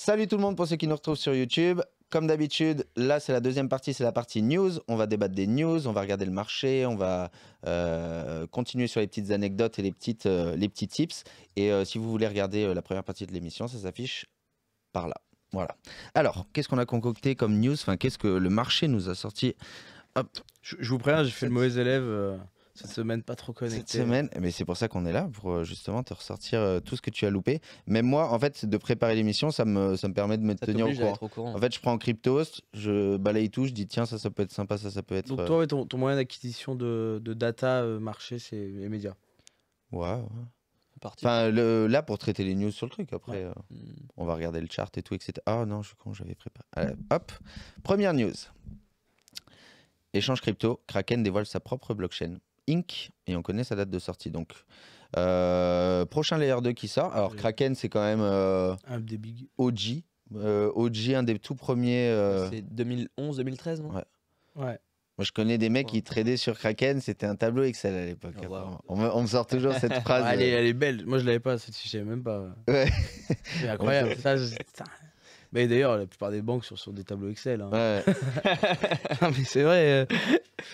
Salut tout le monde pour ceux qui nous retrouvent sur YouTube. Comme d'habitude, là c'est la deuxième partie, c'est la partie news. On va débattre des news, on va regarder le marché, on va euh, continuer sur les petites anecdotes et les, petites, euh, les petits tips. Et euh, si vous voulez regarder la première partie de l'émission, ça s'affiche par là. Voilà. Alors, qu'est-ce qu'on a concocté comme news Enfin, qu'est-ce que le marché nous a sorti Je, vous préviens, j'ai fait le mauvais élève. Cette semaine, pas trop connectée. Cette semaine, mais c'est pour ça qu'on est là, pour euh, justement te ressortir euh, tout ce que tu as loupé. Même moi, en fait, de préparer l'émission, ça me, ça me permet de me tenir au courant. En fait, je prends en crypto, je balaye tout, je dis tiens, ça, ça peut être sympa, ça, ça peut être. Donc, euh, toi, ton, moyen d'acquisition de, data marché, c'est les médias. Ouais, ouais. Enfin, là, pour traiter les news sur le truc, après, on va regarder le chart et tout, etc. Ah non, je suis con, j'avais préparé. hop, première news. Échange crypto, Kraken dévoile sa propre blockchain. Inc. Et on connaît sa date de sortie donc. Euh, prochain Layer 2 qui sort. Alors Kraken, c'est quand même euh, un des big. OG. Euh, OG, un des tout premiers. C'est 2011-2013, non ouais. ouais. Moi, je connais des mecs qui tradaient sur Kraken, c'était un tableau Excel à l'époque. Oh, on, me, sort toujours cette phrase. elle, est, belle. Moi, je l'avais pas, je savais même pas. Ouais. C'est incroyable. ça, mais d'ailleurs, la plupart des banques sont sur des tableaux Excel. Hein. Ouais. non, mais c'est vrai. Euh.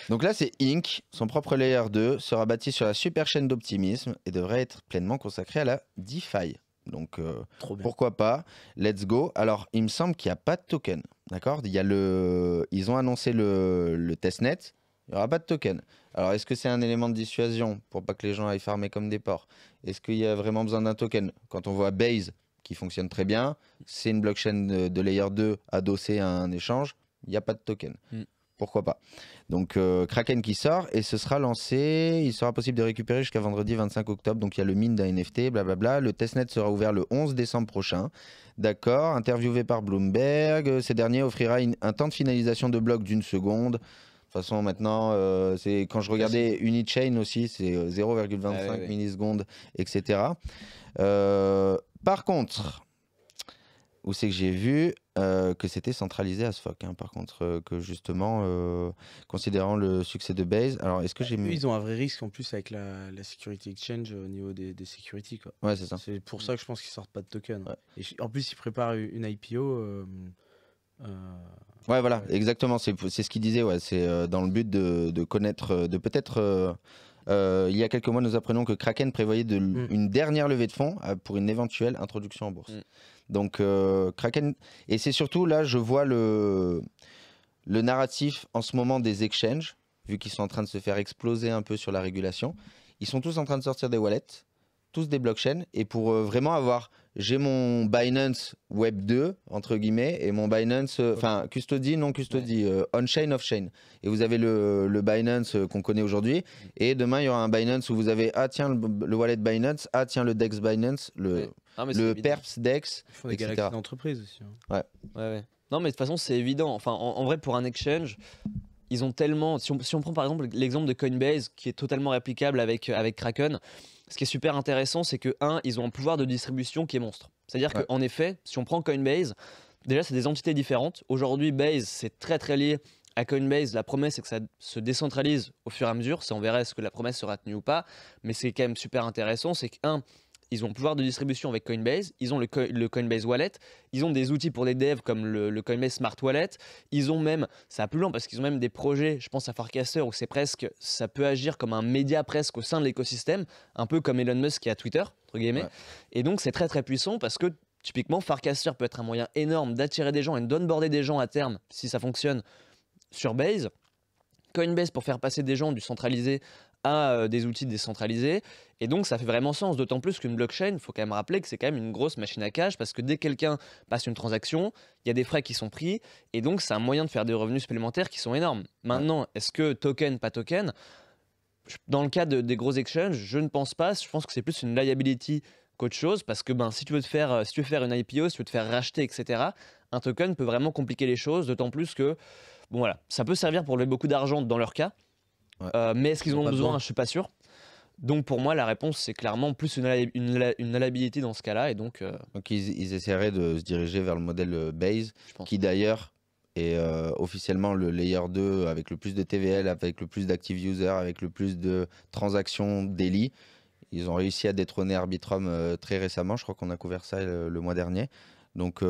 Donc là, c'est Inc. Son propre layer 2 sera bâti sur la super chaîne d'optimisme et devrait être pleinement consacré à la DeFi. Donc euh, pourquoi pas Let's go. Alors, il me semble qu'il n'y a pas de token. D'accord Il y le... Ils ont annoncé le, le testnet. Il n'y aura pas de token. Alors, est-ce que c'est un élément de dissuasion pour pas que les gens aillent farmer comme des porcs Est-ce qu'il y a vraiment besoin d'un token Quand on voit Base, qui fonctionne très bien. C'est une blockchain de, layer 2 adossée à un échange. Il n'y a pas de token. Hmm. Pourquoi pas Donc euh, Kraken qui sort et ce sera lancé. Il sera possible de récupérer jusqu'à vendredi 25 octobre. Donc il y a le mine d'un NFT, blablabla. Le testnet sera ouvert le 11 décembre prochain. D'accord. Interviewé par Bloomberg, euh, ces derniers offrira un temps de finalisation de bloc d'une seconde. De toute façon, maintenant, euh, quand je regardais Unichain aussi, c'est 0,25 ah millisecondes, etc. Par contre, où c'est que j'ai vu euh, que c'était centralisé à Sfoc, hein, par contre, euh, que justement, euh, considérant le succès de Base, alors est-ce que j'ai mis... Ils ont un vrai risque en plus avec la, Security Exchange au niveau des, securities. Ouais, c'est ça. C'est pour ça que je pense qu'ils sortent pas de token. Et en plus, ils préparent une IPO. Ouais, voilà, exactement. C'est ce qu'il disait. Ouais, c'est dans le but de, de connaître, de peut-être euh, il y a quelques mois, nous apprenons que Kraken prévoyait mm. une dernière levée de fonds euh, pour une éventuelle introduction en bourse. Mm. Donc euh, Kraken, et c'est surtout là, je vois le, le narratif en ce moment des exchanges, vu qu'ils sont en train de se faire exploser un peu sur la régulation. Ils sont tous en train de sortir des wallets, tous des blockchains, et pour vraiment avoir j'ai mon Binance Web 2, entre guillemets, et mon Binance, euh, enfin, custody, non custody, euh, on-chain, off-chain. Et vous avez le, le Binance euh, qu'on connaît aujourd'hui. Et demain, il y aura un Binance où vous avez, ah tiens, le, wallet Binance, ah tiens, le DEX Binance, le, le PERPS DEX. Il faut des galaxies d'entreprise aussi. Hein. Ouais. ouais. Non, mais de toute façon, c'est évident. Enfin, en, vrai, pour un exchange. Ils ont tellement. Si on, si on prend par exemple l'exemple de Coinbase, qui est totalement réplicable avec, avec Kraken, ce qui est super intéressant, c'est que, un, ils ont un pouvoir de distribution qui est monstre. C'est-à-dire qu'en effet, si on prend Coinbase, déjà, c'est des entités différentes. Aujourd'hui, Base, c'est très, très lié à Coinbase. La promesse, c'est que ça se décentralise au fur et à mesure. Ça, on verra est-ce que la promesse sera tenue ou pas. Mais c'est quand même super intéressant. C'est que, ils ont le pouvoir de distribution avec Coinbase, ils ont le, Coinbase Wallet, ils ont des outils pour les devs comme le, Coinbase Smart Wallet, ils ont même, ça plus long parce qu'ils ont même des projets, je pense à Farcaster où c'est presque, ça peut agir comme un média presque au sein de l'écosystème, un peu comme Elon Musk qui a Twitter, entre guillemets. Et donc c'est très très puissant parce que typiquement, Farcaster peut être un moyen énorme d'attirer des gens et d'onboarder des gens à terme, si ça fonctionne, sur Base. Coinbase pour faire passer des gens du centralisé à euh, des outils décentralisés. Et donc ça fait vraiment sens, d'autant plus qu'une blockchain, il faut quand même rappeler que c'est quand même une grosse machine à cash, parce que dès que quelqu'un passe une transaction, il y a des frais qui sont pris, et donc c'est un moyen de faire des revenus supplémentaires qui sont énormes. Maintenant, est-ce que token, pas token Dans le cas des gros exchanges, je ne pense pas, je pense que c'est plus une liability qu'autre chose, parce que ben, si, tu veux te faire, euh, si tu veux faire une IPO, si tu veux te faire racheter, etc., un token peut vraiment compliquer les choses, d'autant plus que, bon voilà, ça peut servir pour lever beaucoup d'argent dans leur cas, euh, mais est-ce qu'ils en ont besoin, besoin Je ne suis pas sûr. Donc pour moi, la réponse, c'est clairement plus une, une, dans ce cas-là. Et donc, euh, donc ils, essaieraient de se diriger vers le modèle euh, Base, qui d'ailleurs est euh, officiellement le layer 2 avec le plus de TVL, avec le plus d'active users, avec le plus de transactions daily. Ils ont réussi à détrôner Arbitrum très récemment. Je crois qu'on a couvert ça le mois dernier. Donc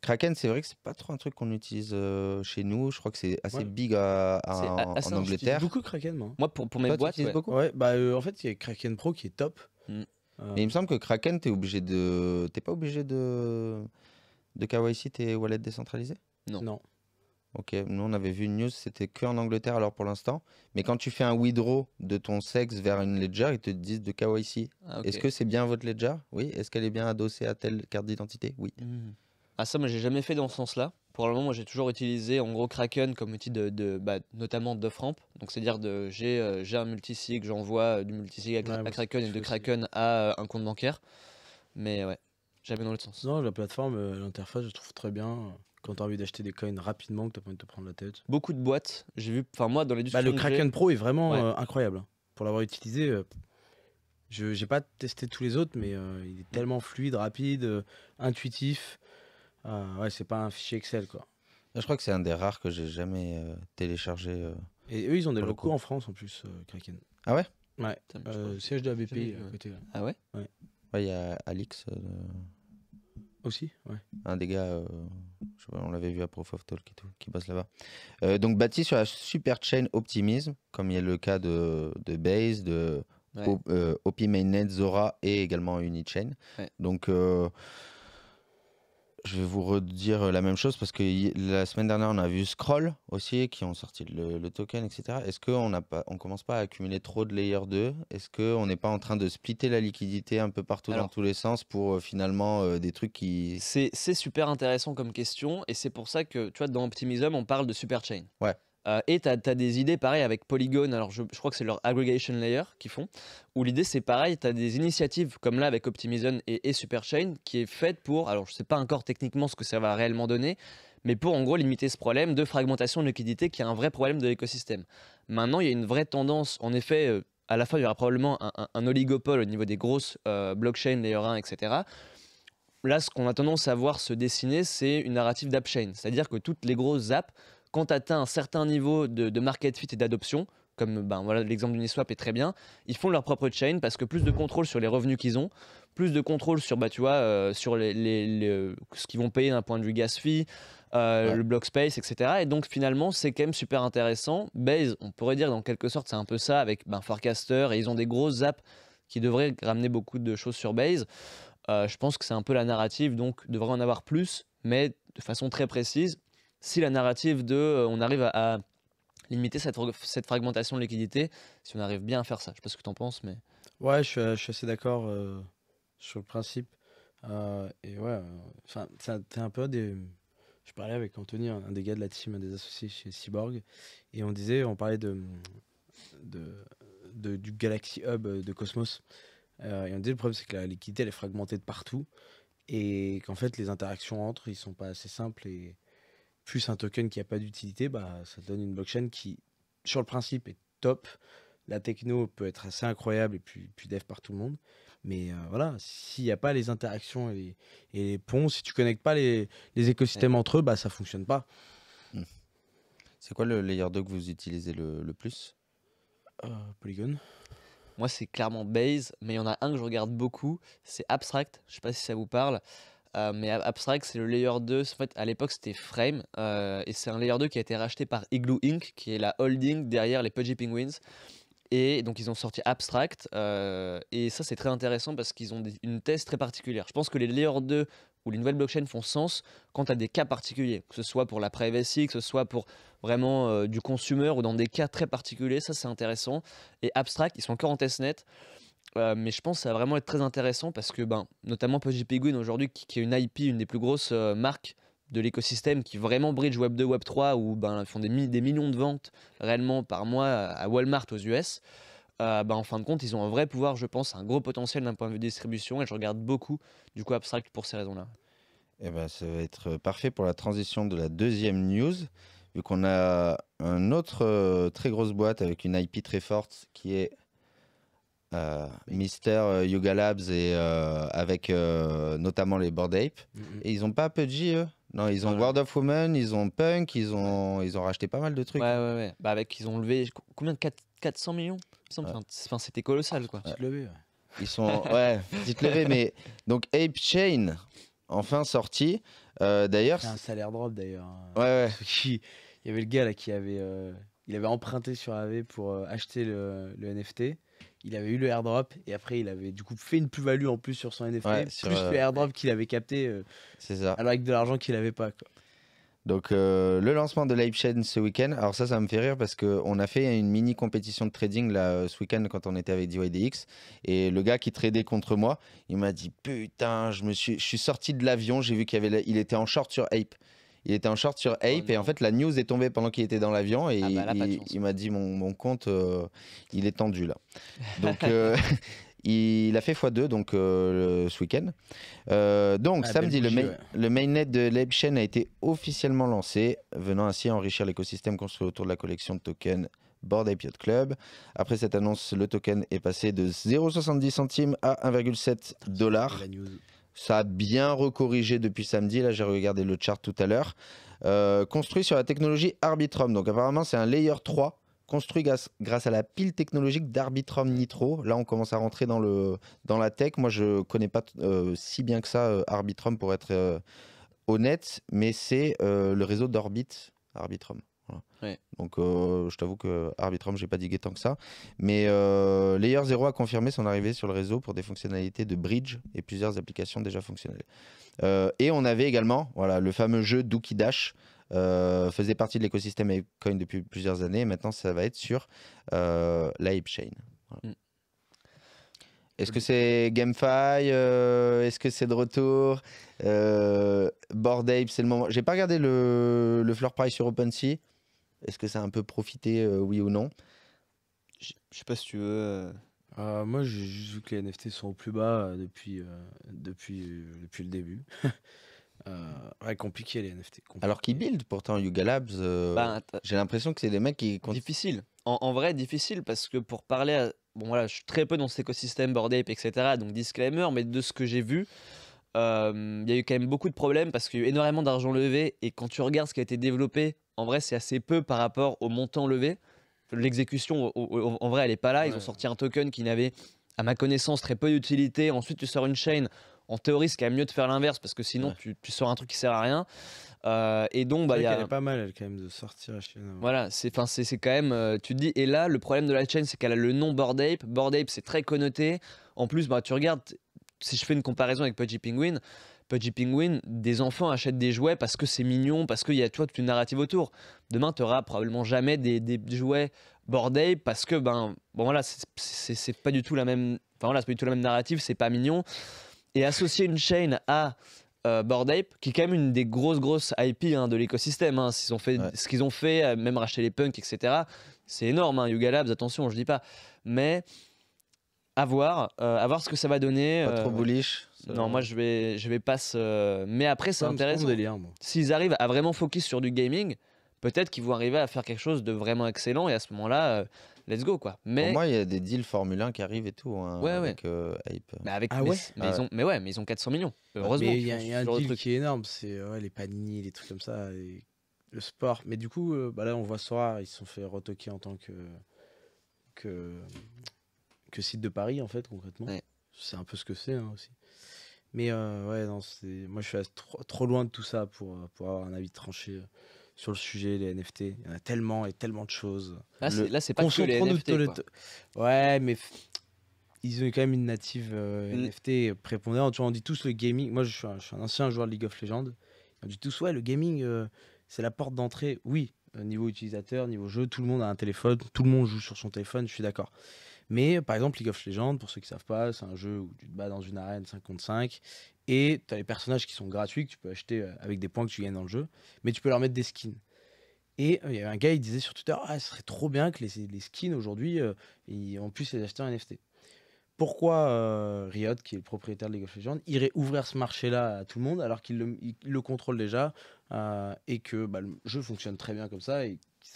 Kraken, c'est vrai que c'est pas trop un truc qu'on utilise chez nous. Je crois que c'est assez big en, Angleterre. en Angleterre. beaucoup Kraken, moi. Moi, pour, pour mes boîtes, ouais. beaucoup. Bah, en fait, il y a Kraken Pro qui est top. Mmh. Euh. Mais il me semble que Kraken, t'es obligé de, t'es pas obligé de, de KYC tes wallets décentralisés. Non. Non. Ok, nous on avait vu une news, c'était que en Angleterre alors pour l'instant. Mais quand tu fais un withdraw de ton sexe vers une ledger, ils te disent de KYC. Ah, Est-ce que c'est bien votre ledger Oui. Est-ce qu'elle est bien adossée à telle carte d'identité Oui. Mmh. Ah ça, moi j'ai jamais fait dans ce sens-là. Pour le moment, j'ai toujours utilisé en gros Kraken comme outil de, bah, notamment de ramp Donc c'est-à-dire de j'ai euh, un multisig, j'envoie euh, du multisig à, Kraken et de Kraken à euh, un compte bancaire. Mais ouais, jamais dans l'autre sens. Non, la plateforme, l'interface, je trouve très bien quand tu as envie d'acheter des coins rapidement, que tu pas envie de te prendre la tête Beaucoup de boîtes. J'ai vu, enfin, moi, dans bah, les le Kraken Pro est vraiment incroyable. Pour l'avoir utilisé, j'ai je pas testé tous les autres, mais il est tellement fluide, rapide, intuitif. Ah, ouais, c'est pas un fichier Excel, quoi. Je crois que c'est un des rares que j'ai jamais euh, téléchargé. Euh, et eux, ils ont des locaux en France, en plus, euh, Kraken. Ah ouais Ouais, siège de côté. Là. Ah ouais Ouais. Il y a Alix. Aussi Ouais. Un des gars, on l'avait vu à Prof of Talk qui passe là-bas. donc bâti sur la super chain Optimism, comme il y a le cas de, Base, de ouais. Op, Mainnet, Zora et également Unichain. Donc je vais vous redire euh, la même chose parce que la semaine dernière, on a vu Scroll aussi qui ont sorti le, token, etc. Est-ce qu'on ne commence pas à accumuler trop de layer 2 Est-ce qu'on n'est pas en train de splitter la liquidité un peu partout dans tous les sens pour euh, finalement euh, des trucs qui. C'est super intéressant comme question et c'est pour ça que, tu vois, dans Optimism, on parle de super chain. Ouais. Euh, et tu as, des idées pareil avec Polygon, alors je, crois que c'est leur aggregation layer qu'ils font, où l'idée c'est pareil, tu as des initiatives comme là avec Optimism et, Superchain qui est faite pour, alors je ne sais pas encore techniquement ce que ça va réellement donner, mais pour en gros limiter ce problème de fragmentation de liquidité qui est un vrai problème de l'écosystème. Maintenant, il y a une vraie tendance, en effet, euh, à la fin, il y aura probablement un, oligopole au niveau des grosses euh, blockchains, layer 1, etc là, ce qu'on a tendance à voir se dessiner, c'est une narrative d'appchain. C'est-à-dire que toutes les grosses apps quand un certain niveau de, market fit et d'adoption, comme ben, voilà, l'exemple d'Uniswap est très bien, ils font leur propre chain parce que plus de contrôle sur les revenus qu'ils ont, plus de contrôle sur, bah, tu vois, euh, sur les, ce qu'ils vont payer d'un point de vue gas fee, euh, le block space, etc. Et donc finalement, c'est quand même super intéressant. Base, on pourrait dire dans quelque sorte, c'est un peu ça avec ben, Farcaster et ils ont des grosses apps qui devraient ramener beaucoup de choses sur Base. Euh, je pense que c'est un peu la narrative, donc devrait en avoir plus, mais de façon très précise si la narrative de euh, on arrive à, limiter cette, cette, fragmentation de liquidité, si on arrive bien à faire ça. Je sais pas ce que tu en penses, mais. Ouais, je suis, euh, assez d'accord euh, sur le principe. et ouais, enfin, t'es un peu des. Je parlais avec Anthony, un des gars de la team, des associés chez Cyborg, et on disait, on parlait de, du Galaxy Hub de Cosmos. et on disait, le problème, c'est que la liquidité, elle est fragmentée de partout, et qu'en fait, les interactions entre, ils sont pas assez simples, et, plus un token qui n'a pas d'utilité, bah, ça donne une blockchain qui, sur le principe, est top. La techno peut être assez incroyable et puis, puis dev par tout le monde. Mais euh, voilà, s'il n'y a pas les interactions et les, ponts, si tu ne connectes pas les, les écosystèmes entre eux, bah, ça ne fonctionne pas. Mmh. C'est quoi le layer 2 que vous utilisez le, plus euh, Polygon. Moi, c'est clairement Base, mais il y en a un que je regarde beaucoup, c'est Abstract. Je ne sais pas si ça vous parle. Euh, mais Abstract, c'est le layer 2. En fait, à l'époque, c'était Frame. Euh, et c'est un layer 2 qui a été racheté par Igloo Inc., qui est la holding derrière les Pudgy Penguins. Et donc, ils ont sorti Abstract. Euh, et ça, c'est très intéressant parce qu'ils ont une thèse très particulière. Je pense que les Layer 2 ou les nouvelles blockchains font sens quand à des cas particuliers, que ce soit pour la privacy, que ce soit pour vraiment du consumer ou dans des cas très particuliers. Ça, c'est intéressant. Et Abstract, ils sont encore en testnet. net euh, mais je pense que ça va vraiment être très intéressant parce que, ben, notamment PUBG Penguin aujourd'hui, qui, est une IP, une des plus grosses euh, marques de l'écosystème, qui vraiment bridge Web 2, Web 3, où ben, font des, des millions de ventes réellement par mois à Walmart aux US. Euh, ben, en fin de compte, ils ont un vrai pouvoir, je pense, un gros potentiel d'un point de vue distribution, et je regarde beaucoup du coup Abstract pour ces raisons-là. et' eh ben, ça va être parfait pour la transition de la deuxième news, vu qu'on a une autre très grosse boîte avec une IP très forte qui est euh, Mister euh, Yuga Labs et euh, avec notamment les Bored Ape. Mm, mm. Et ils ont pas Pudgy eux. Non, ils ont ah World of Women, ils ont Punk, ils ont ils ont racheté pas mal de trucs. Ouais hein. ouais ouais. Bah avec ils ont levé combien 400 millions. Enfin, c'était colossal quoi. Petite levée. Ils sont ouais, petite levée mais donc Ape Chain enfin sorti d'ailleurs C'est un salaire drop d'ailleurs. Hein. Ouais ouais. Il y avait le gars là qui avait il avait emprunté sur AV pour acheter le, le NFT il avait eu le airdrop et après il avait du coup fait une plus-value en plus sur son NFT, plus euh, le airdrop qu'il avait capté, euh, alors avec de l'argent qu'il n'avait pas. Donc euh, le lancement de Chain ce week-end, alors ça ça me fait rire parce qu'on a fait une mini compétition de trading là ce week-end quand on était avec DYDX et le gars qui tradait contre moi, il m'a dit putain je me suis, suis sorti de l'avion, j'ai vu qu'il avait, il était en short sur Ape il était en short sur oh Ape et en fait la news est tombée pendant qu'il était dans l'avion et ah bah il, m'a dit mon, compte euh, il est tendu là. Donc euh, il a fait x2 donc euh, ce week-end. donc ah, samedi le, le, mainnet de Chain a été officiellement lancé, venant ainsi enrichir l'écosystème construit autour de la collection de tokens. Board Ape Yacht Club. Après cette annonce, le token est passé de 0,70 centimes à 1,7 dollars. Ça a bien recorrigé depuis samedi. Là, j'ai regardé le chart tout à l'heure. Euh, construit sur la technologie Arbitrum. Donc, apparemment, c'est un layer 3 construit grâce, à la pile technologique d'Arbitrum Nitro. Là, on commence à rentrer dans, le, dans la tech. Moi, je ne connais pas euh, si bien que ça euh, Arbitrum, pour être honnête, mais c'est le réseau d'Orbit, Arbitrum. Donc euh, je t'avoue que Arbitrum, j'ai pas digué tant que ça. Mais euh, Layer 0 a confirmé son arrivée sur le réseau pour des fonctionnalités de bridge et plusieurs applications déjà fonctionnelles. Euh, et on avait également voilà, le fameux jeu Dookie Dash. faisait partie de l'écosystème Apecoin depuis plusieurs années et maintenant ça va être sur la Ape Chain. Mm. Est-ce que c'est GameFi Est-ce que c'est de retour euh, Ape, c'est le moment. J'ai pas regardé le, le floor price sur OpenSea. Est-ce que ça a un peu profité, euh, oui ou non Je sais pas si tu veux. Euh. Ah, moi, j'ai vu que les NFT sont au plus bas euh, depuis, depuis, depuis le début. ouais, compliqué les NFT. Alors qu'ils build pourtant Yuga Labs, bah, j'ai l'impression que c'est des mecs qui. Difficile. En, vrai, difficile parce que pour parler Bon, voilà, je suis très peu dans cet écosystème Ape, etc. Donc, disclaimer, mais de ce que j'ai vu, il y a eu quand même beaucoup de problèmes parce qu'il y a eu énormément d'argent levé et quand tu regardes ce qui a été développé en vrai, c'est assez peu par rapport au montant levé. L'exécution, en vrai, elle n'est pas là. Ils ont sorti un token qui n'avait, à ma connaissance, très peu d'utilité. Ensuite, tu sors une chaîne. En théorie, c'est quand même mieux de faire l'inverse parce que sinon, tu, sors un truc qui sert à rien. Euh, et donc, bah, il y a. pas mal, elle, quand même, de sortir la chaîne. Hein. Voilà, c'est quand même. Euh, tu te dis, et là, le problème de la chaîne, c'est qu'elle a le nom Bored Ape. Bored Ape, c'est très connoté. En plus, bah, tu regardes, si je fais une comparaison avec Pudgy Penguin, Pudgy Penguin, des enfants achètent des jouets parce que c'est mignon, parce qu'il y a toi toute une narrative autour. Demain, tu n'auras probablement jamais des, des jouets bordel parce que, ben, bon voilà, c'est pas du tout la même. Enfin voilà, c'est pas tout la même narrative, c'est pas mignon. Et associer une chaîne à euh, qui est quand même une des grosses grosses IP hein, de l'écosystème. Hein. ont fait ce qu'ils ont fait, euh, même racheter les punks, etc. C'est énorme. Hein. Yuga Labs, attention, je dis pas, mais à voir, euh, ce que ça va donner. Pas trop euh, bullish. Euh, non, moi je vais, je vais pas se. Mais après, ça intéressant. S'ils arrivent à vraiment focus sur du gaming, peut-être qu'ils vont arriver à faire quelque chose de vraiment excellent et à ce moment-là, euh, let's go quoi. Mais Pour moi, il y a des deals Formule 1 qui arrivent et tout hein, Ouais, ouais. avec euh, bah, ah Mais avec ouais mais ils ont, ouais, 400 millions. Heureusement. Mais il y a, un deal qui est énorme, c'est les panini, les trucs comme ça, et le sport. Mais du coup, bah là, on voit soir, ils se sont fait retoquer en tant que, que, que site de Paris, en fait, concrètement. Ouais. C'est un peu ce que c'est hein, aussi. Mais euh, ouais, non, moi je suis trop, trop, loin de tout ça pour, euh, pour avoir un avis tranché euh, sur le sujet, les NFT. Il y en a tellement et tellement de choses. Là, c'est pas que les Ouais, mais ils ont quand même une native NFT prépondérante. on dit tous le gaming. Moi, je suis, un, ancien joueur de League of Legends. On dit tous, ouais, le gaming, c'est la porte d'entrée. Oui, niveau utilisateur, niveau jeu, tout le monde a un téléphone, tout le monde joue sur son téléphone, je suis d'accord. Mais par exemple, League of Legends, pour ceux qui savent pas, c'est un jeu où tu te bats dans une arène 5 contre 5 et tu as les personnages qui sont gratuits que tu peux acheter euh, avec des points que tu gagnes dans le jeu, mais tu peux leur mettre des skins. Et euh, il y avait un gars, il disait sur Twitter, ah, ce serait trop bien que les, skins aujourd'hui, euh, on puisse les acheter en NFT. Pourquoi euh, Riot, qui est le propriétaire de League of Legends, irait ouvrir ce marché-là à tout le monde alors qu'il le, contrôle déjà et que bah, le jeu fonctionne très bien comme ça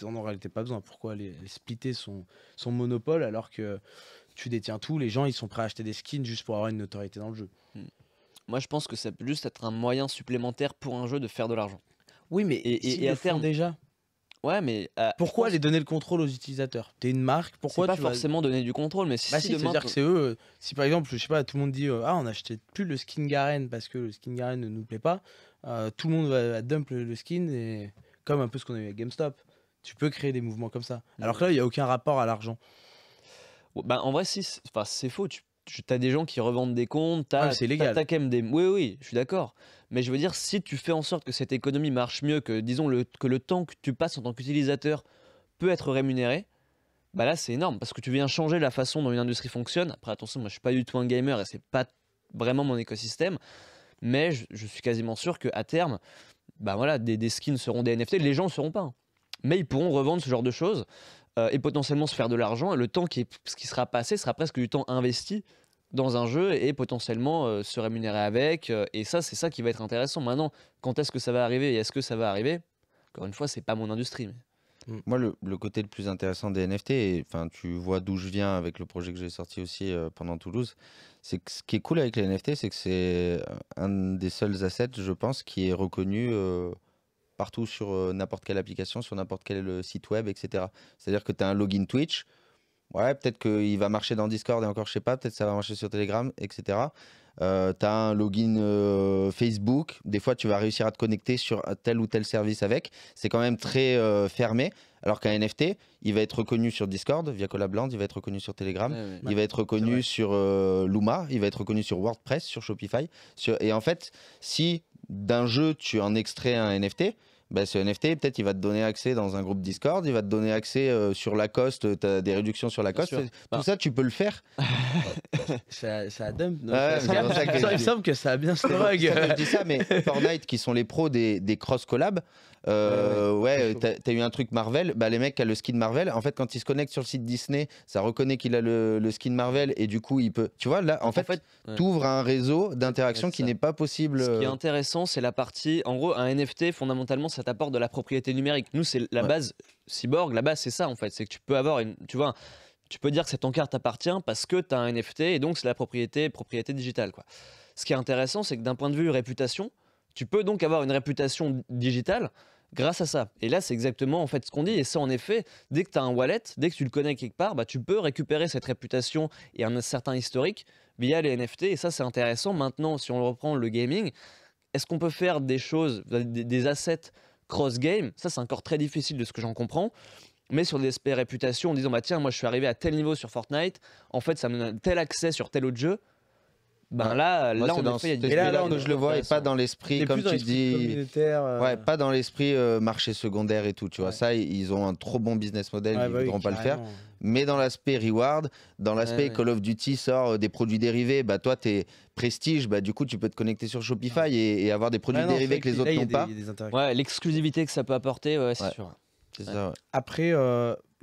ils en ont en réalité pas besoin. Pourquoi les splitter son, monopole alors que tu détiens tout Les gens, ils sont prêts à acheter des skins juste pour avoir une notoriété dans le jeu. Hmm. Moi, je pense que ça peut juste être un moyen supplémentaire pour un jeu de faire de l'argent. Oui, mais et, et, à terme déjà. Ouais, mais euh, pourquoi les donner le contrôle aux utilisateurs T'es une marque, pourquoi pas forcément donner du contrôle, mais si, bah dire que c'est eux. Si par exemple, je sais pas, tout le monde dit euh, ah on achetait plus le skin Garen parce que le skin Garen ne nous plaît pas, euh, tout le monde va, dump le, le, skin et comme un peu ce qu'on a eu à GameStop. Tu peux créer des mouvements comme ça. Mm. Alors que là, il n'y a aucun rapport à l'argent. Bah, en vrai, si, c'est faux. Tu, tu as des gens qui revendent des comptes. c'est légal. as, des... Oui, oui, je suis d'accord. Mais je veux dire, si tu fais en sorte que cette économie marche mieux, que disons le, que le temps que tu passes en tant qu'utilisateur peut être rémunéré, bah là, c'est énorme parce que tu viens changer la façon dont une industrie fonctionne. Après, attention, moi, je suis pas du tout un gamer et c'est pas vraiment mon écosystème. Mais je, suis quasiment sûr que à terme, bah voilà, des, skins seront des NFT. Les gens ne seront pas. Hein mais ils pourront revendre ce genre de choses euh, et potentiellement se faire de l'argent. Et le temps qui, ce qui sera passé sera presque du temps investi dans un jeu et potentiellement euh, se rémunérer avec. Euh, et ça, c'est ça qui va être intéressant. Maintenant, quand est-ce que ça va arriver et est-ce que ça va arriver Encore une fois, c'est pas mon industrie. Mais... Mm. Moi, le, côté le plus intéressant des NFT, enfin, tu vois d'où je viens avec le projet que j'ai sorti aussi pendant Toulouse, c'est que ce qui est cool avec les NFT, c'est que c'est un des seuls assets, je pense, qui est reconnu partout sur euh, n'importe quelle application, sur n'importe quel euh, site web, etc. C'est-à-dire que tu as un login Twitch, ouais, peut-être qu'il va marcher dans Discord et encore je sais pas, peut-être ça va marcher sur Telegram, etc. Euh, tu as un login Facebook, des fois tu vas réussir à te connecter sur tel ou tel service avec, c'est quand même très fermé. Alors qu'un NFT, il va être reconnu sur Discord via Collabland, il va être reconnu sur Telegram, il va être reconnu sur Luma, il va être reconnu sur WordPress, sur Shopify. Et en fait, si d'un jeu, tu en extrais un NFT bah, un NFT, peut-être il va te donner accès dans un groupe Discord, il va te donner accès euh, sur sur Lacoste, tu as des réductions sur la coste. Tout ça, tu peux le faire. ça, ça dump. Euh, ça, il me semble que ça a bien truc je dis ça, mais Fortnite, qui sont les pros des, des cross-collabs, euh, ouais, tu t'as eu un truc Marvel, bah, les mecs qui ont le skin Marvel, en fait, quand ils se connectent sur le site Disney, ça reconnaît qu'il a le, skin Marvel et du coup, il peut. Tu vois, là, en, fait, fait ouais. un réseau d'interaction qui n'est pas possible. Ce qui est intéressant, c'est la partie. En gros, un NFT, fondamentalement, ça t'apporte de la propriété numérique. Nous, c'est la base cyborg, la base, c'est ça en fait. C'est que tu peux avoir une. Tu vois, tu peux dire que ton carte t'appartient parce que tu as un NFT et donc c'est la propriété, propriété digitale. Quoi. Ce qui est intéressant, c'est que d'un point de vue réputation, tu peux donc avoir une réputation digitale grâce à ça. Et là, c'est exactement en fait ce qu'on dit. Et ça, en effet, dès que tu as un wallet, dès que tu le connais quelque part, bah, tu peux récupérer cette réputation et un certain historique via les NFT. Et ça, c'est intéressant. Maintenant, si on reprend le gaming, est-ce qu'on peut faire des choses, des assets cross-game. Ça, c'est encore très difficile de ce que j'en comprends. Mais sur des réputation, en disant, bah tiens, moi je suis arrivé à tel niveau sur Fortnite, en fait ça me donne tel accès sur tel autre jeu, ben là, là, on là, je le vois, et pas dans l'esprit, comme tu dis. Euh, ouais, pas dans l'esprit euh, marché secondaire et tout, tu vois. Ça, ils ont un trop bon business model, ah ils ne bah voudront pas le faire. Mais dans l'aspect reward, dans l'aspect Call of Duty sort euh, des produits dérivés, bah toi, es prestige, bah du coup, tu peux te connecter sur Shopify et, avoir des produits dérivés que les autres n'ont pas. Ouais, l'exclusivité que ça peut apporter, c'est sûr. Après,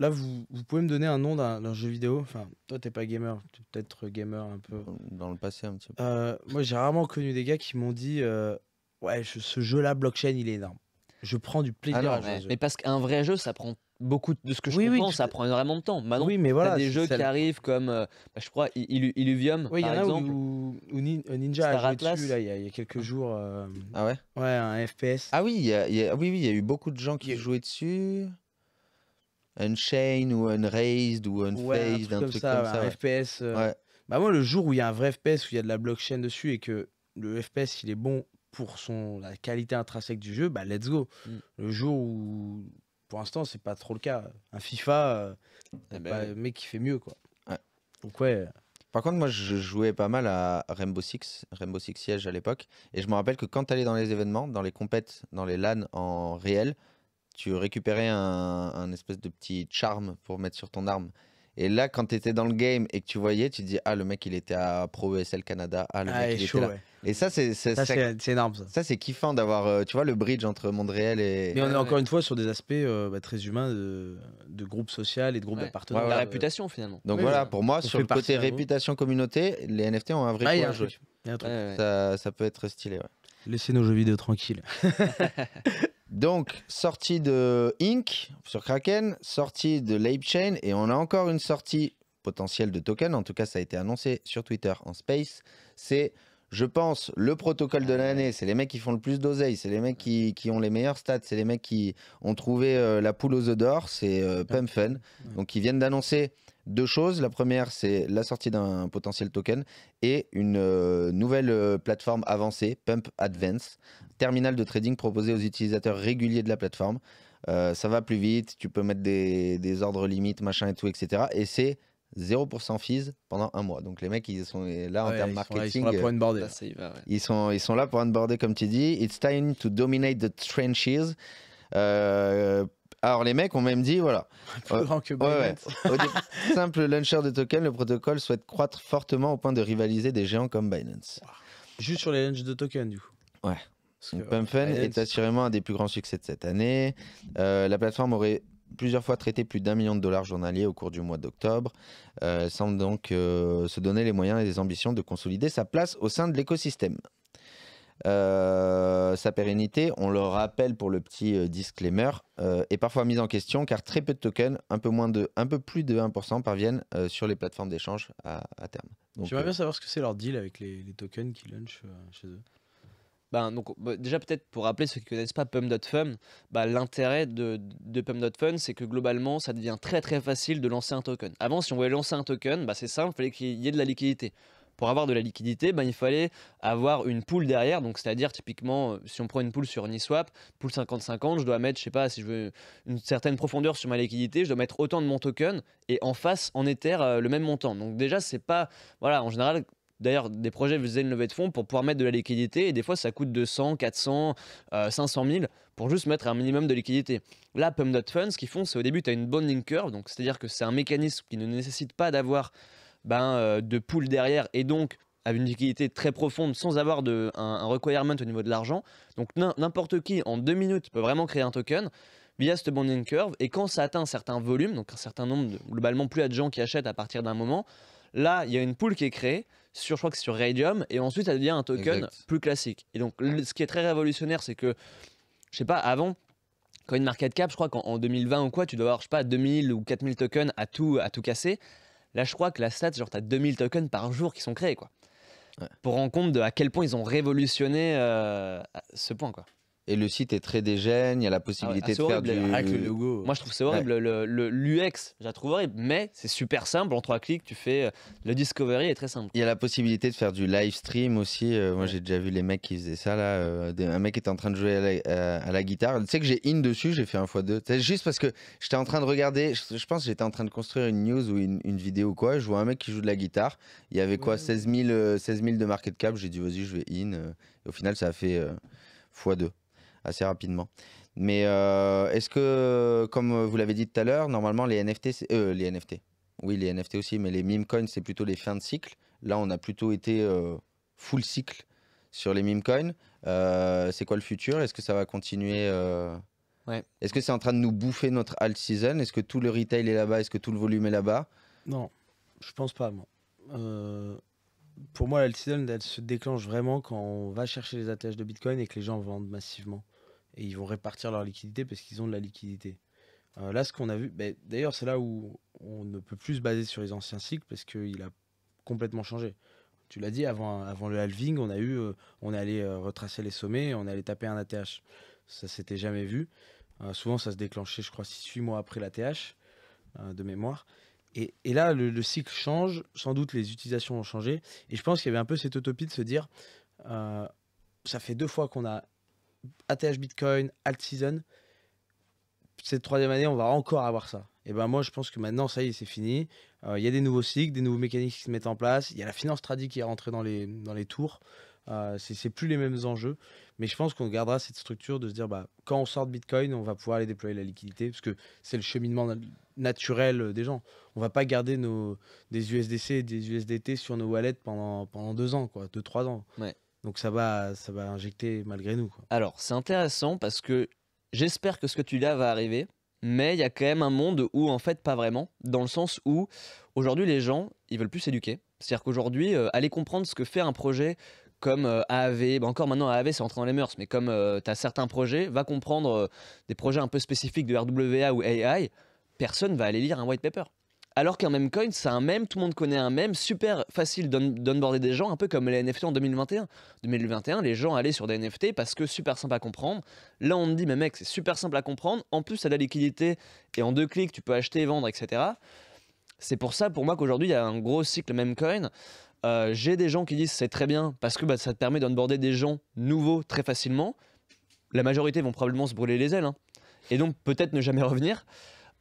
là, vous, pouvez me donner un nom d'un jeu vidéo Enfin, toi, t'es pas gamer, t'es peut-être gamer un peu. Dans le passé, un petit peu. Euh, moi, j'ai rarement connu des gars qui m'ont dit euh, Ouais, ce jeu-là, blockchain, il est énorme. Je prends du plaisir à mais, mais parce qu'un vrai jeu, ça prend beaucoup de ce que je oui, ça prend vraiment de temps. Maintenant, oui, mais voilà, des jeux qui arrivent comme, euh, bah, je crois, Illuvium, par exemple. Où, Ninja a joué là, il y, a quelques ah. jours. Ah ouais Ouais, un FPS. Ah oui, oui, oui, il y a eu beaucoup de gens qui joué dessus. Unchained ou Unraised ou un truc, un comme ça. FPS. Euh, bah moi, le jour où il y a un vrai FPS, où il y a de la blockchain dessus et que le FPS, il est bon pour son, la qualité intrinsèque du jeu, bah let's go. Hmm. Le jour où, pour l'instant, c'est pas trop le cas. Un FIFA, Mais euh, eh ben qui fait mieux, quoi. Ouais. Par contre, moi, je jouais pas mal à Rainbow Six, Rainbow Six Siege à l'époque. Et je me rappelle que quand t'allais dans les événements, dans les compètes, dans les LAN en réel, tu récupérais un, espèce de petit charme pour mettre sur ton arme. Et là, quand tu étais dans le game et que tu voyais, tu dis Ah, le mec, il était à Pro ESL Canada. Ah, le ah, il Et ça, c'est énorme. Ça, c'est kiffant d'avoir, euh, tu vois, le bridge entre monde réel et. Mais on est encore une fois sur des aspects euh, bah, très humains de, de, groupe social et de groupe d'appartenance. la réputation, finalement. Donc voilà, pour moi, sur le côté réputation communauté, les NFT ont un vrai ah, jeu. Ça, ça, peut être stylé. Laissez nos jeux vidéo tranquilles. Donc, sortie de Inc. sur Kraken, sortie de LapeChain, et on a encore une sortie potentielle de token, en tout cas ça a été annoncé sur Twitter en Space, c'est, je pense, le protocole de l'année, c'est les mecs qui font le plus d'oseille, c'est les mecs qui, ont les meilleurs stats, c'est les mecs qui ont trouvé euh, la poule aux œufs d'or, c'est euh, PumpFun. Donc ils viennent d'annoncer deux choses. La première, c'est la sortie d'un potentiel token et une euh, nouvelle plateforme avancée, Pump Advance, terminal de trading proposé aux utilisateurs réguliers de la plateforme. Euh, ça va plus vite, tu peux mettre des, ordres limites, machin et tout, etc. Et c'est 0% fees pendant un mois. Donc les mecs, ils sont là en termes termes marketing. ils sont là pour euh, onboarder. Bah, ils, sont, là pour onboarder, comme tu dis. It's time to dominate the trenches. Euh, alors les mecs ont même dit voilà. simple launcher de token, le protocole souhaite croître fortement au point de rivaliser des géants comme Binance. Juste sur les lunches de token du coup. Ouais. Pumpfun est assurément un des plus grands succès de cette année. Euh, la plateforme aurait plusieurs fois traité plus d'un million de dollars journaliers au cours du mois d'octobre. Euh, elle semble donc euh, se donner les moyens et les ambitions de consolider sa place au sein de l'écosystème. sa pérennité, on le rappelle pour le petit disclaimer, est parfois mise en question car très peu de tokens, un peu, moins de, un peu plus de 1%, parviennent sur les plateformes d'échange à, à, terme. J'aimerais bien savoir ce que c'est leur deal avec les, les tokens qu'ils launchent chez eux. Ben, donc, bah, déjà peut-être pour rappeler ceux qui ne connaissent pas Pum.fun, bah, l'intérêt de, de Pum.fun, c'est que globalement, ça devient très très facile de lancer un token. Avant, si on voulait lancer un token, bah, c'est simple, il fallait qu'il y ait de la liquidité pour avoir de la liquidité, bah, il fallait avoir une poule derrière. Donc, c'est-à-dire, typiquement, euh, si on prend une poule sur Uniswap, poule 50-50, je dois mettre, je sais pas, si je veux une certaine profondeur sur ma liquidité, je dois mettre autant de mon token et en face, en Ether, euh, le même montant. Donc, déjà, c'est pas. Voilà, en général, D'ailleurs, des projets faisaient une levée de fonds pour pouvoir mettre de la liquidité et des fois ça coûte 200, 400, 500 000 pour juste mettre un minimum de liquidité. Là, Pum.Fund, ce qu'ils font, c'est au début, tu as une bonding curve, donc c'est-à-dire que c'est un mécanisme qui ne nécessite pas d'avoir ben, euh, de pool derrière et donc avec une liquidité très profonde sans avoir de, un, requirement au niveau de l'argent. Donc n'importe qui en deux minutes peut vraiment créer un token via cette bonding curve et quand ça atteint un certain volume, donc un certain nombre, globalement plus de gens qui achètent à partir d'un moment, là il y a une pool qui est créée sur, je crois que sur Radium, et ensuite ça devient un token plus classique. Et donc, ce qui est très révolutionnaire, c'est que, je sais pas, avant, quand une market cap, je crois qu'en 2020 ou quoi, tu dois avoir, je sais pas, 2000 ou 4000 tokens à tout, à tout casser. Là, je crois que la stat, genre, tu as 2000 tokens par jour qui sont créés, quoi. Pour rendre compte de à quel point ils ont révolutionné euh, ce point, quoi. Et le site est très dégène, il y a la ah ah, possibilité de faire du... Avec le logo. Moi, je trouve c'est horrible. Le, L'UX, je la trouve horrible. Mais c'est super simple. En trois clics, tu fais. Euh, le discovery est très simple. Il y a la possibilité de faire du live stream aussi. Euh, moi, j'ai déjà vu les mecs qui faisaient ça. là. Euh, un mec était en train de jouer à la, guitare. Tu sais que j'ai in dessus, j'ai fait un fois deux. C'est juste parce que j'étais en train de regarder. Je, pense que j'étais en train de construire une news ou une, vidéo ou quoi. Je vois un mec qui joue de la guitare. Il y avait quoi 16 000, de market cap. J'ai dit, vas-y, je vais in. Et au final, ça a fait x2 assez rapidement. Mais euh, est-ce que, comme vous l'avez dit tout à l'heure, normalement les NFT, euh, les NFT, oui les NFT aussi, mais les meme coins c'est plutôt les fins de cycle. Là, on a plutôt été euh, full cycle sur les meme coins. c'est quoi le futur Est-ce que ça va continuer ouais. Est-ce que c'est en train de nous bouffer notre alt season Est-ce que tout le retail est là-bas Est-ce que tout le volume est là-bas Non, je pense pas Pour moi, l'alt season, elle se déclenche vraiment quand on va chercher les attaches de Bitcoin et que les gens vendent massivement et ils vont répartir leur liquidité parce qu'ils ont de la liquidité. Euh, là, ce qu'on a vu, ben, d'ailleurs, c'est là où on ne peut plus se baser sur les anciens cycles parce qu'il a complètement changé. Tu l'as dit, avant, avant le halving, on a eu, euh, on est allé euh, retracer les sommets, on est allé taper un ATH. Ça s'était jamais vu. souvent, ça se déclenchait, je crois, 6-8 mois après l'ATH de mémoire. Et, là, le, le, cycle change, sans doute les utilisations ont changé. Et je pense qu'il y avait un peu cette utopie de se dire, ça fait deux fois qu'on a ATH Bitcoin, Alt Season, cette troisième année, on va encore avoir ça. Et ben moi, je pense que maintenant, ça y est, c'est fini. Euh, il y a des nouveaux cycles, des nouveaux mécanismes qui se mettent en place. Il y a la finance tradie qui est rentrée dans les, dans les tours. Euh, c'est plus les mêmes enjeux. Mais je pense qu'on gardera cette structure de se dire, bah, quand on sort de Bitcoin, on va pouvoir aller déployer la liquidité, parce que c'est le cheminement naturel euh, des gens. On va pas garder nos, des USDC et des USDT sur nos wallets pendant, pendant deux ans, quoi, deux, trois ans. Ouais. Donc ça va, ça va injecter malgré nous. Alors c'est intéressant parce que j'espère que ce que tu dis va arriver, mais il y a quand même un monde où en fait pas vraiment, dans le sens où aujourd'hui les gens ils veulent plus s'éduquer. C'est-à-dire qu'aujourd'hui, euh, aller comprendre ce que fait un projet comme euh, AAV, encore maintenant AAV c'est entré dans les mœurs, mais comme euh, tu as certains projets, va comprendre des projets un peu spécifiques de RWA ou AI, personne va aller lire un white paper. Alors qu'un même coin, c'est un meme, tout le monde connaît un meme, super facile d'onboarder des gens, un peu comme les NFT en 2021. 2021, les gens allaient sur des NFT parce que super simple à comprendre. Là, on me dit, mais mec, c'est super simple à comprendre. En plus, ça a la liquidité et en deux clics, tu peux acheter, vendre, etc. C'est pour ça, pour moi, qu'aujourd'hui, il y a un gros cycle même coin. Euh, j'ai des gens qui disent c'est très bien parce que bah, ça te permet d'onboarder des gens nouveaux très facilement. La majorité vont probablement se brûler les ailes hein. et donc peut-être ne jamais revenir.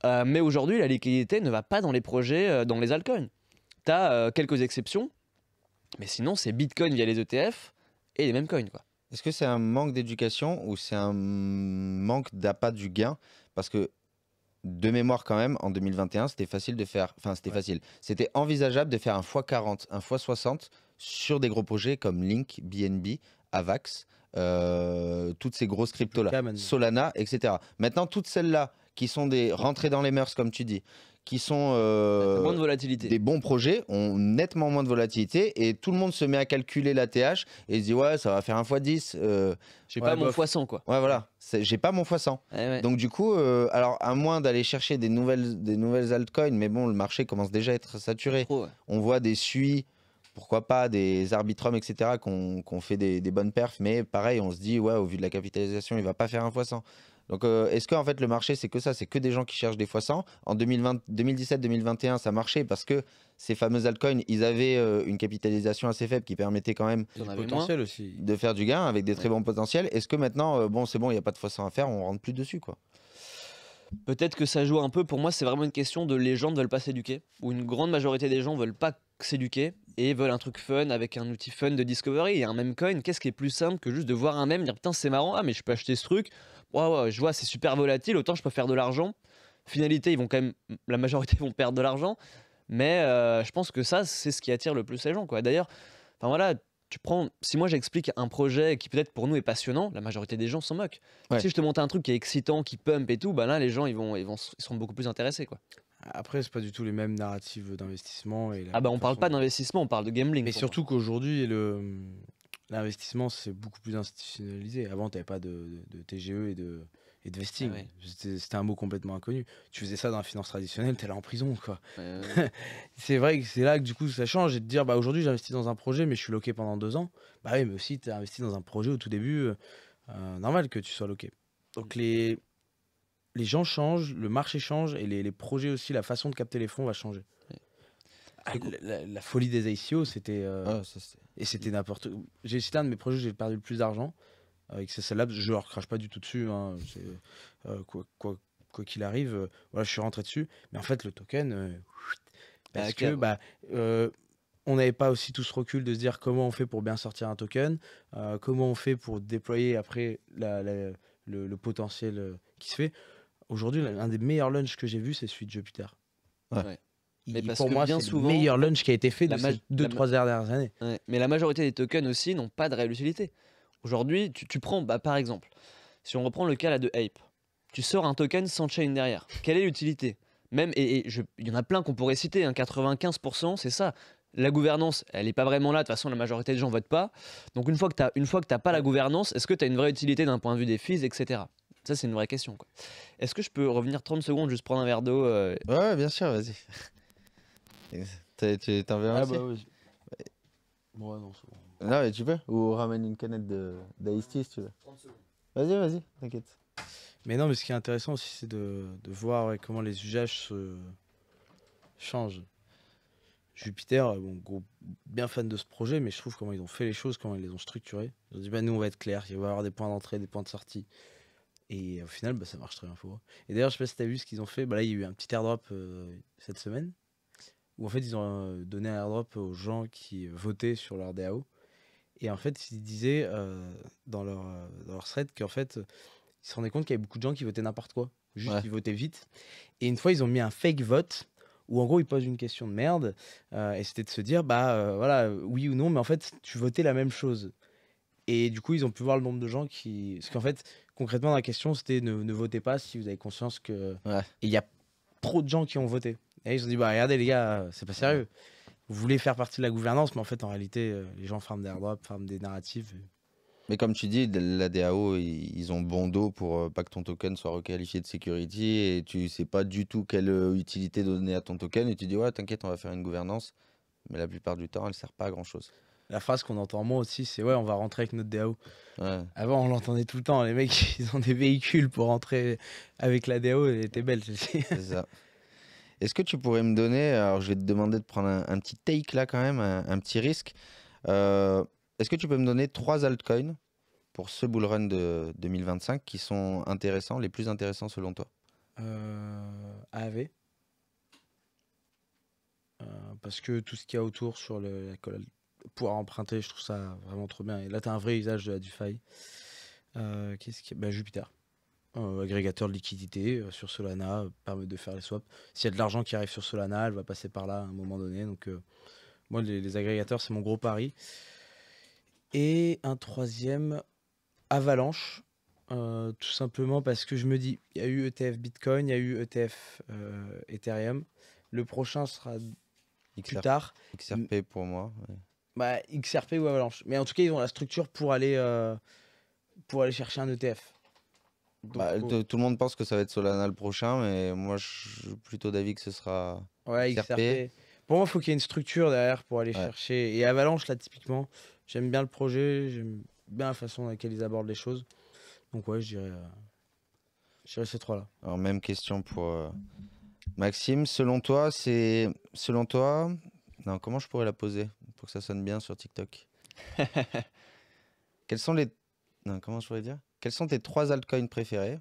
Euh, mais aujourd'hui, la liquidité ne va pas dans les projets, euh, dans les altcoins. Tu as euh, quelques exceptions, mais sinon, c'est Bitcoin via les ETF et les mêmes coins. Quoi. Est-ce que c'est un manque d'éducation ou c'est un manque d'appât du gain Parce que de mémoire quand même, en 2021, c'était facile de faire, enfin c'était facile, c'était envisageable de faire un x40, un x60 sur des gros projets comme Link, BNB, Avax, toutes ces grosses cryptos-là, Solana, etc. Maintenant, toutes celles-là qui sont des rentrées dans les mœurs, comme tu dis, qui sont euh, des bons projets, ont nettement moins de volatilité et tout le monde se met à calculer la TH et se dit ouais, ça va faire un fois 10. Euh, j'ai pas mon fois 100 quoi. Eh ouais, voilà, j'ai pas mon fois 100. Donc du coup, euh, alors à moins d'aller chercher des nouvelles, des nouvelles altcoins, mais bon, le marché commence déjà à être saturé. On voit des suies pourquoi pas des arbitrums, etc., qu'on fait des, bonnes perfs, mais pareil, on se dit, ouais, au vu de la capitalisation, il va pas faire un fois 100. Donc, euh, est-ce qu'en fait, le marché, c'est que ça C'est que des gens qui cherchent des fois 100 En 2017-2021, ça marchait parce que ces fameux altcoins, ils avaient euh, une capitalisation assez faible qui permettait quand même de faire du gain avec des très bons potentiels. Est-ce que maintenant, euh, bon, c'est bon, il n'y a pas de fois 100 à faire, on rentre plus dessus, quoi Peut-être que ça joue un peu. Pour moi, c'est vraiment une question de les gens ne veulent pas s'éduquer, ou une grande majorité des gens ne veulent pas s'éduquer et veulent un truc fun avec un outil fun de discovery et un même coin. Qu'est-ce qui est plus simple que juste de voir un même, dire putain, c'est marrant, ah, mais je peux acheter ce truc ouais, ouais, je vois, c'est super volatile, autant je peux faire de l'argent. Finalité, ils vont quand même, la majorité vont perdre de l'argent, mais euh, je pense que ça, c'est ce qui attire le plus les gens. Quoi. D'ailleurs, enfin voilà, tu prends, si moi j'explique un projet qui peut-être pour nous est passionnant, la majorité des gens s'en moquent. Si je te monte un truc qui est excitant, qui pump et tout, ben là les gens ils vont, ils vont, seront beaucoup plus intéressés quoi. Après, c'est pas du tout les mêmes narratives d'investissement. ah bah on ne parle pas d'investissement, on parle de gambling. Mais surtout qu'aujourd'hui, le... L'investissement, c'est beaucoup plus institutionnalisé. Avant, tu n'avais pas de, TGE e et de, et de vesting. Ah c'était un mot complètement inconnu. Tu faisais ça dans la finance traditionnelle, tu es là en prison. quoi. Euh, c'est vrai que c'est là que du coup ça change. Et de dire, bah, aujourd'hui j'investis dans un projet, mais je suis loqué pendant deux ans. Bah oui, mais aussi tu as investi dans un projet au tout début, euh, euh, normal que tu sois loqué. Donc les, les gens changent, le marché change, et les, projets aussi, la façon de capter les fonds va changer. La, folie des ICO, c'était ah, et c'était n'importe. J'ai essayé un de mes projets où j'ai perdu le plus d'argent. Avec ces celle-là, je leur crache pas du tout dessus. Hein. Euh, quoi qu'il arrive, euh, voilà, je suis rentré dessus. Mais en fait, le token, euh, bah, parce que bah, on n'avait pas aussi tout ce recul de se dire comment on fait pour bien sortir un token, comment on fait pour déployer après le, potentiel qui se fait. Aujourd'hui, l'un des meilleurs lunchs que j'ai vu, c'est celui de Jupiter. Ouais mais parce pour que moi, bien souvent, le meilleur lunch qui a été fait de ces 2-3 dernières années. Mais la majorité des tokens aussi n'ont pas de réelle utilité. Aujourd'hui, tu, prends, bah, par exemple, si on reprend le cas là de Ape, tu sors un token sans chain derrière. Quelle est l'utilité Même, et il y en a plein qu'on pourrait citer, 95%, hein, c'est ça. La gouvernance, elle n'est pas vraiment là, de toute façon la majorité des gens ne votent pas. Donc une fois que tu n'as pas la gouvernance, est-ce que tu as une vraie utilité d'un point de vue des fees, etc. Ça, c'est une vraie question. Est-ce que je peux revenir 30 secondes, juste prendre un verre d'eau euh, Ouais, bien sûr, vas-y. Tu t'enverras ah bah ouais. Moi non, mais tu peux Ou ramène une canette de tu veux. 30 secondes. Vas-y, vas-y, t'inquiète. Mais non, mais ce qui est intéressant aussi, c'est de, de, voir comment les usages se changent. Jupiter, euh, bon, gros, bien fan de ce projet, mais je trouve comment ils ont fait les choses, comment ils les ont structurées. Ils ont dit, bah, nous, on va être clair, il va y avoir des points d'entrée, des points de sortie. Et au final, bah, ça marche très bien faut voir. Et d'ailleurs, je sais pas si tu as vu ce qu'ils ont fait. Bah, là, il y a eu un petit airdrop euh, cette semaine où en fait ils ont euh, donné un airdrop aux gens qui votaient sur leur DAO. Et en fait, ils disaient euh, dans, leur, euh, dans leur thread qu'en fait, ils se rendaient compte qu'il y avait beaucoup de gens qui votaient n'importe quoi. Juste, ils votaient vite. Et une fois, ils ont mis un fake vote où en gros, ils posent une question de merde. et c'était de se dire, bah voilà, oui ou non, mais en fait, tu votais la même chose. Et du coup, ils ont pu voir le nombre de gens qui. Parce qu'en fait, concrètement, la question, c'était ne, votez pas si vous avez conscience que. il y a trop de gens qui ont voté. Et ils ont dit, bah regardez les gars, euh, c'est pas sérieux. Vous voulez faire partie de la gouvernance, mais en fait, en réalité, euh, les gens ferment des airdrops, ferment des narratives euh. Mais comme tu dis, la DAO, ils ont bon dos pour pas que ton token soit requalifié de security et tu sais pas du tout quelle utilité donner à ton token et tu dis ouais t'inquiète on va faire une gouvernance, mais la plupart du temps elle sert pas à grand chose. La phrase qu'on entend moi aussi c'est ouais on va rentrer avec notre DAO. Avant on l'entendait tout le temps, les mecs ils ont des véhicules pour rentrer avec la DAO elle était belle C'est ça. Est-ce que tu pourrais me donner, alors je vais te demander de prendre un, petit take là quand même, un, petit risque. Euh, est-ce que tu peux me donner trois altcoins pour ce bull run de 2025 qui sont intéressants, les plus intéressants selon toi euh, euh, parce que tout ce qu'il y a autour sur le, pouvoir emprunter, je trouve ça vraiment trop bien. Et là, tu as un vrai usage de la DeFi. Euh, qu'est-ce qui... Bah, Jupiter. Euh, agrégateur de liquidité euh, sur Solana, euh, permet de faire les swaps. S'il y a de l'argent qui arrive sur Solana, elle va passer par là à un moment donné. Donc, moi, les, agrégateurs, c'est mon gros pari. Et un troisième, Avalanche. tout simplement parce que je me dis, il y a eu ETF Bitcoin, il y a eu ETF Ethereum. Le prochain sera plus tard. XRP pour moi. Bah, XRP ou Avalanche. Mais en tout cas, ils ont la structure pour aller, pour aller chercher un ETF. Bah, euh, tout le monde pense que ça va être Solana le prochain, mais moi je suis plutôt d'avis que ce sera ouais, XRP. Pour moi, faut il faut qu'il y ait une structure derrière pour aller chercher. Et Avalanche, là, typiquement, j'aime bien le projet, j'aime bien la façon dans laquelle ils abordent les choses. Donc, ouais, je dirais, euh, ces trois-là. Alors, même question pour euh, Maxime. Selon toi, c'est. Selon toi. Non, comment je pourrais la poser pour que ça sonne bien sur TikTok Quels sont les non, comment je pourrais dire Quels sont tes trois altcoins préférés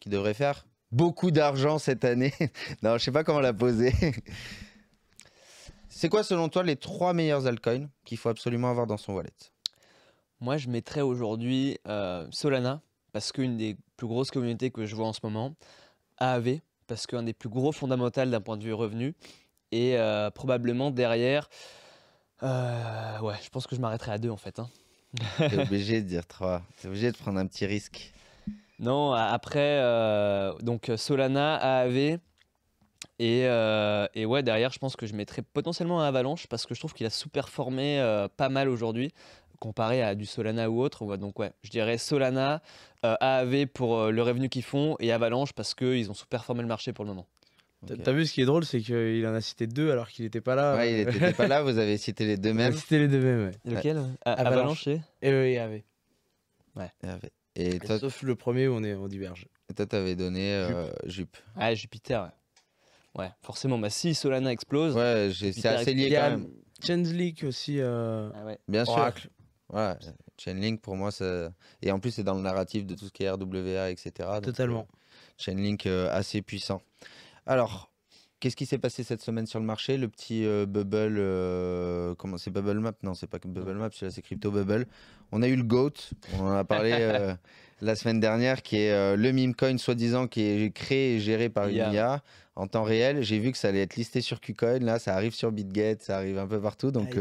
qui devraient faire beaucoup d'argent cette année Non, je sais pas comment la poser. C'est quoi, selon toi, les trois meilleurs altcoins qu'il faut absolument avoir dans son wallet Moi, je mettrais aujourd'hui euh, Solana, parce qu'une des plus grosses communautés que je vois en ce moment, AAV, parce qu'un des plus gros fondamentaux d'un point de vue revenu, et euh, probablement derrière. Euh, ouais, je pense que je m'arrêterai à deux en fait. Hein. T'es obligé de dire 3. T'es obligé de prendre un petit risque. Non, après, euh, donc euh, Solana, AAV. Et, euh, et, ouais, derrière, je pense que je mettrais potentiellement un Avalanche parce que je trouve qu'il a sous-performé pas mal aujourd'hui comparé à du Solana ou autre. Donc ouais, je dirais Solana, AAV pour le revenu qu'ils font et Avalanche parce qu'ils ont sous-performé le marché pour le moment. T'as vu ce qui est drôle, c'est qu'il en a cité deux alors qu'il n'était pas là. Ouais, il n'était pas là, vous avez cité les deux mêmes. cité les deux mêmes, ouais. Lequel ah, Avalanche et, et euh, avait. Ouais. Et, sauf le premier où on, est, on diverge. Et toi, t'avais donné euh, Jupe. Ah, Jupiter, ouais. ouais. forcément. Bah, si Solana explose. Ouais, c'est assez lié quand même. Chainlink aussi. Euh... Ah ouais. Bien Oracle. sûr. Ouais. Chainlink pour moi, ça... et en plus, c'est dans le narratif de tout ce qui est RWA, etc. Totalement. Euh, Chainlink euh, assez puissant. Alors, Qu'est-ce qui s'est passé cette semaine sur le marché Le petit euh, bubble, euh, comment c'est Bubble Map Non, c'est pas Bubble Map, c'est Crypto Bubble. On a eu le GOAT, on en a parlé euh, la semaine dernière, qui est le meme coin soi-disant qui est créé et géré par en temps réel. J'ai vu que ça allait être listé sur KuCoin, là ça arrive sur BitGet, ça arrive un peu partout, donc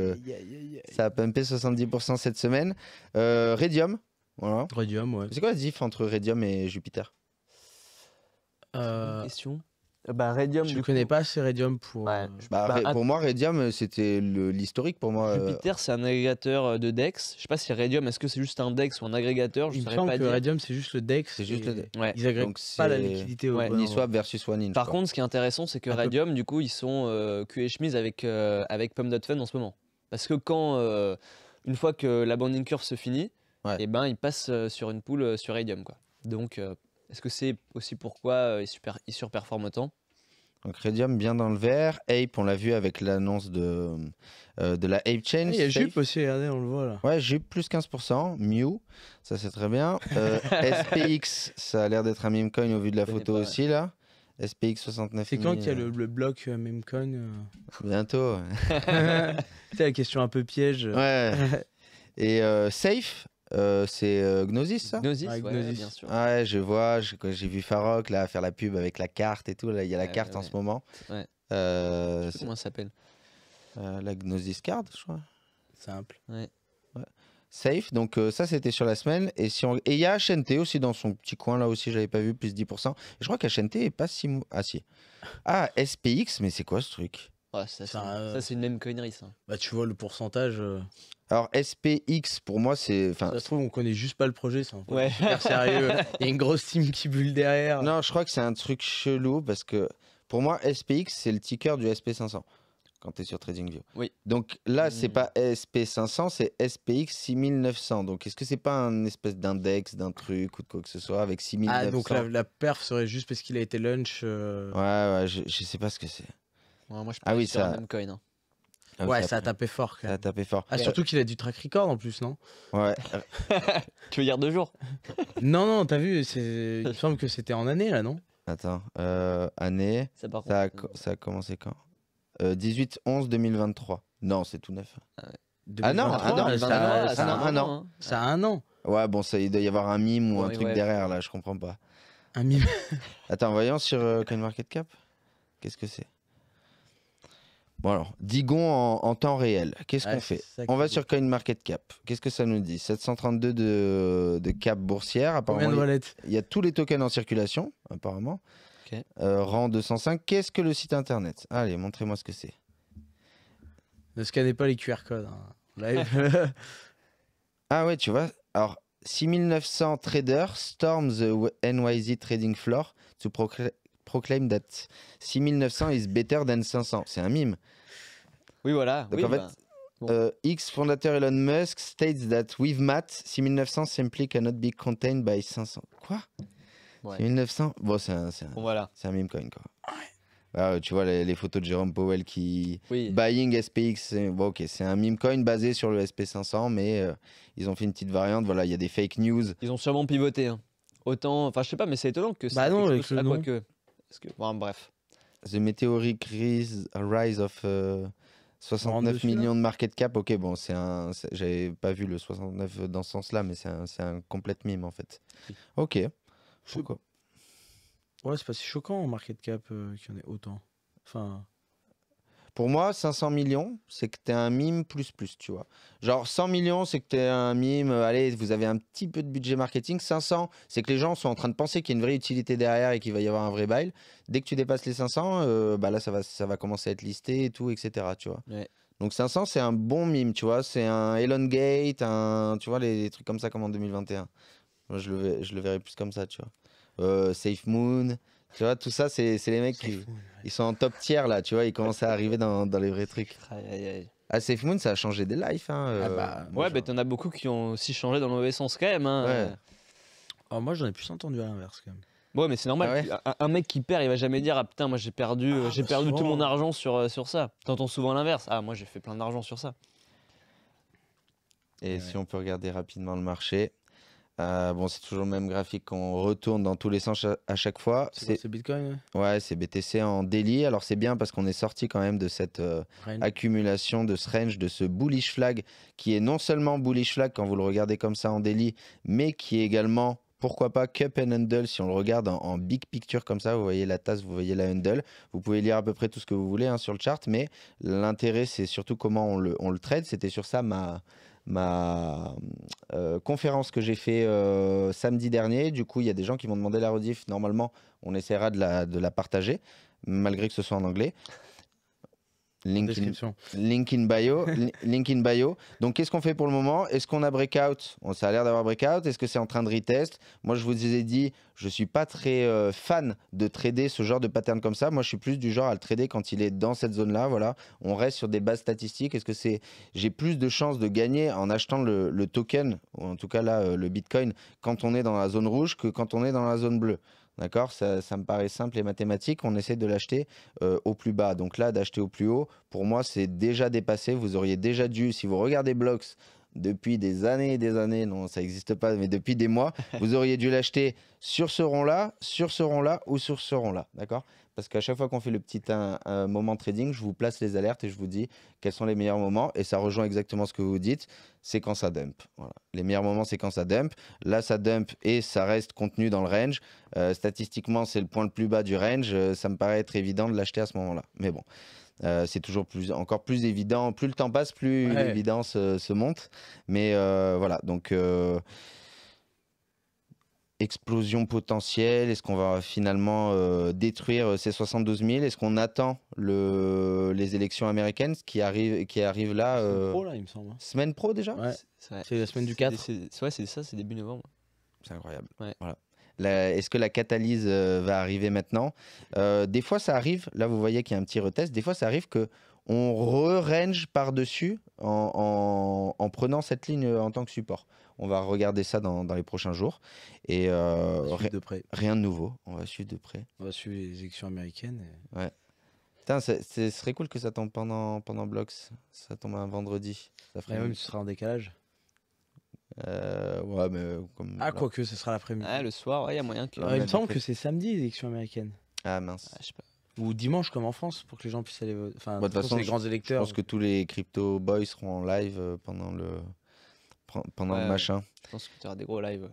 ça a pumpé 70% cette semaine. Radium. voilà. Radium, ouais. C'est quoi la diff entre Radium et Jupiter Question. Bah, Radium. Je connais pas ces Radium pour. Euh, bah, bah, pour moi, Radium, euh, c'était l'historique pour moi. Euh. Jupiter, c'est un agrégateur de DEX. Je sais pas si Radium, est-ce que c'est juste un DEX ou un agrégateur je Il me semble que Radium, c'est juste le DEX. C'est juste le DEX. Ils agrègent pas la liquidité. Ouais. swap versus OneIn. Par contre, ce qui est intéressant, c'est que Radium, du coup, ils sont Q cul chemise avec, avec Pum.fun en ce moment. Parce que quand. une fois que la bonding curve se finit, et eh ben, ils passent sur une poule sur Radium. Quoi. Donc. Est-ce que c'est aussi pourquoi euh, il, surperforme autant donc Radium bien dans le vert. Ape, on l'a vu avec l'annonce de, euh, de la Ape Change. Ah, il y a Jupe aussi, regardez, on le voit là. Ouais, Jupe plus 15%. Mew, ça c'est très bien. Euh, SPX, ça a l'air d'être un meme coin au vu de la photo aussi là. SPX 69. C'est quand qu'il y a le, bloc meme coin ah, Bientôt. c'est la question un peu piège. Ouais. Et Safe, euh, c'est euh, Gnosis, ça Gnosis, bien sûr. Ouais, je vois, j'ai vu Farok là faire la pub avec la carte et tout. Là, il y a la carte en ce moment. Ouais. Euh, comment ça s'appelle euh, La Gnosis Card, je crois. Simple. Safe, donc ça c'était sur la semaine. Et il si on... y a HNT aussi dans son petit coin là aussi, j'avais pas vu, plus 10%. je crois qu'HNT est pas si Ah si. Ah, SPX, mais c'est quoi ce truc ça, c'est une même connerie, ça. Bah, tu vois le pourcentage. Alors SPX pour moi c'est. Enfin... Ça se trouve on connaît juste pas le projet, ça, ouais. super sérieux. Il y a une grosse team qui bulle derrière. Non, je crois que c'est un truc chelou parce que pour moi SPX c'est le ticker du SP500 quand tu es sur TradingView. Oui. Donc là, mmh. c'est pas SP500, c'est SPX 6900. Donc est-ce que c'est pas un espèce d'index, d'un truc ou de quoi que ce soit avec 6900 Ah, donc la, la, perf serait juste parce qu'il a été lunch. Euh ouais, ouais, je, sais pas ce que c'est. moi, je ah oui, ça. Même coin, hein. Ah ouais, ça, a tapé fort. Ça a tapé fort. Ah, surtout qu'il a du track record en plus, non Ouais. tu veux dire deux jours Non, non, t'as vu, il semble que c'était en année là, non Attends, euh, année. Euh, ça, a, commencé quand 18-11-2023. Euh, non, c'est tout neuf. Ah, ah non, ah ça, a, un, an. Hein. Ça a un an. Ouais, bon, ça, il doit y avoir un mime ou un truc derrière là, je comprends pas. Un mime Attends, voyons sur CoinMarketCap. Qu'est-ce que c'est Bon alors, Digon en, temps réel, qu'est-ce ah, qu'on fait On va sur CoinMarketCap. Qu'est-ce que ça nous dit 732 de, cap boursière, apparemment. il y a tous les tokens en circulation, apparemment. Euh, rang 205. Qu'est-ce que le site internet Allez, montrez-moi ce que c'est. Ne scannez pas les QR codes. Hein. ah ouais, tu vois. Alors, 6900 traders storm the NYZ trading floor to proclaim that 6900 is better than 500. C'est un mime. Oui, voilà. Bah, euh, X fondateur Elon Musk states that with math, 6900 simply cannot be contained by 500. Quoi ouais. 6900 Bon, c'est un, un, un meme coin, quoi. Ah, tu vois les, photos de Jérôme Powell qui. Buying SPX. c'est un meme coin basé sur le SP500, mais euh, ils ont fait une petite variante. Voilà, il y a des fake news. Ils ont sûrement pivoté. Hein. Autant. Enfin, je sais pas, mais c'est étonnant que ça. Bah non, Que bref. The Meteoric Rise, Rise of 69 euh, millions de market cap. Ok, bon, c'est un. J'avais pas vu le 69 dans ce sens-là, mais c'est un, un complète mime en fait. Ok. Pourquoi Ouais, c'est pas si choquant en market cap euh, qu'il y en ait autant. Enfin. Pour moi, 500 millions, c'est que tu es un mime plus plus, tu vois. Genre 100 millions, c'est que tu es un mime, allez, vous avez un petit peu de budget marketing. 500, c'est que les gens sont en train de penser qu'il y a une vraie utilité derrière et qu'il va y avoir un vrai bail. Dès que tu dépasses les 500, euh, bah là, ça va, ça va commencer à être listé et tout, etc., tu vois. Donc 500, c'est un bon mime, tu vois. C'est un Elon Gate, un, tu vois, les, trucs comme ça, comme en 2021. Moi, je le, je le verrais plus comme ça, tu vois. Euh, Safe Moon, tu vois, tout ça, c'est les mecs qui ils sont en top tiers là, tu vois, ils commencent à arriver dans, dans les vrais trucs. Aïe, aïe, aïe. Ah, Safe Moon, ça a changé des lives. Hein, ah euh, bah, ouais, mais bah, t'en as beaucoup qui ont aussi changé dans le mauvais sens quand même. Hein. Ouais. Ah, moi, j'en ai plus entendu à l'inverse quand même. Ouais, mais c'est normal. Ah un, mec qui perd, il va jamais dire Ah putain, moi j'ai perdu, ah, euh, j'ai bah, perdu tout mon argent sur, euh, sur ça. T'entends souvent l'inverse. Ah, moi j'ai fait plein d'argent sur ça. Et si on peut regarder rapidement le marché, euh, bon, c'est toujours le même graphique qu'on retourne dans tous les sens à chaque fois. C'est Bitcoin Ouais, c'est BTC en délit. Alors, c'est bien parce qu'on est sorti quand même de cette euh, accumulation, de ce range, de ce bullish flag qui est non seulement bullish flag quand vous le regardez comme ça en délit, mais qui est également pourquoi pas Cup and Handle si on le regarde en, big picture comme ça, vous voyez la tasse, vous voyez la handle, vous pouvez lire à peu près tout ce que vous voulez hein, sur le chart, mais l'intérêt c'est surtout comment on le, on le trade, c'était sur ça ma, ma euh, conférence que j'ai fait euh, samedi dernier. Du coup, il y a des gens qui m'ont demandé la rediff. Normalement, on essaiera de la partager, malgré que ce soit en anglais. Link in, bio. link bio. Donc, qu'est-ce qu'on fait pour le moment Est-ce qu'on a breakout Ça a l'air d'avoir breakout. Est-ce que c'est en train de retest Moi, je vous ai dit, je suis pas très euh, fan de trader ce genre de pattern comme ça. Moi, je suis plus du genre à le trader quand il est dans cette zone-là. Voilà. On reste sur des bases statistiques. Est-ce que c'est j'ai plus de chances de gagner en achetant le, token, ou en tout cas là, euh, le Bitcoin, quand on est dans la zone rouge que quand on est dans la zone bleue D'accord ça, me paraît simple et mathématique. On essaie de l'acheter euh, au plus bas. Donc là, d'acheter au plus haut, pour moi, c'est déjà dépassé. Vous auriez déjà dû, si vous regardez Blocks depuis des années et des années, non, ça n'existe pas, mais depuis des mois, vous auriez dû l'acheter sur ce rond-là, sur ce rond-là ou sur ce rond-là. D'accord parce qu'à chaque fois qu'on fait le petit un, moment trading, je vous place les alertes et je vous dis quels sont les meilleurs moments. Et ça rejoint exactement ce que vous dites, c'est quand ça dump. Les meilleurs moments, c'est quand ça dump. Là, ça dump et ça reste contenu dans le range. Euh, statistiquement, c'est le point le plus bas du range. Euh, ça me paraît être évident de l'acheter à ce moment-là. Mais bon. Euh, c'est toujours plus, encore plus évident. Plus le temps passe, plus l'évidence se monte. Mais voilà, donc explosion potentielle Est-ce qu'on va finalement euh, détruire euh, ces 72 000 Est-ce qu'on attend le, les élections américaines qui arrivent, qui arrive là, semaine euh, pro, il me semble. Hein. Semaine pro déjà C'est la semaine du 4 C'est ça, c'est début novembre. C'est incroyable. Voilà. Est-ce que la catalyse va arriver maintenant Des fois, ça arrive. Là, vous voyez qu'il y a un petit retest. Des fois, ça arrive que on re-range par-dessus en, en prenant cette ligne en tant que support. On va regarder ça dans, les prochains jours. Et euh, rien de nouveau. On va suivre de près. On va suivre les élections américaines. Ouais. Putain, ce serait cool que ça tombe pendant, pendant Blox. Ça tombe un vendredi. Ça ferait même, ce sera en décalage. Euh, ouais, mais euh, comme. Ah, quoique, ce sera l'après-midi. le soir, il y a moyen que. il me semble que c'est samedi, les élections américaines. Ah, mince. Ah, je sais pas ou dimanche comme en France pour que les gens puissent aller voter. Enfin, bah, de toute façon, les grands électeurs. Je pense que tous les crypto boys seront en live euh, pendant le pendant le machin. Je pense tu des gros lives.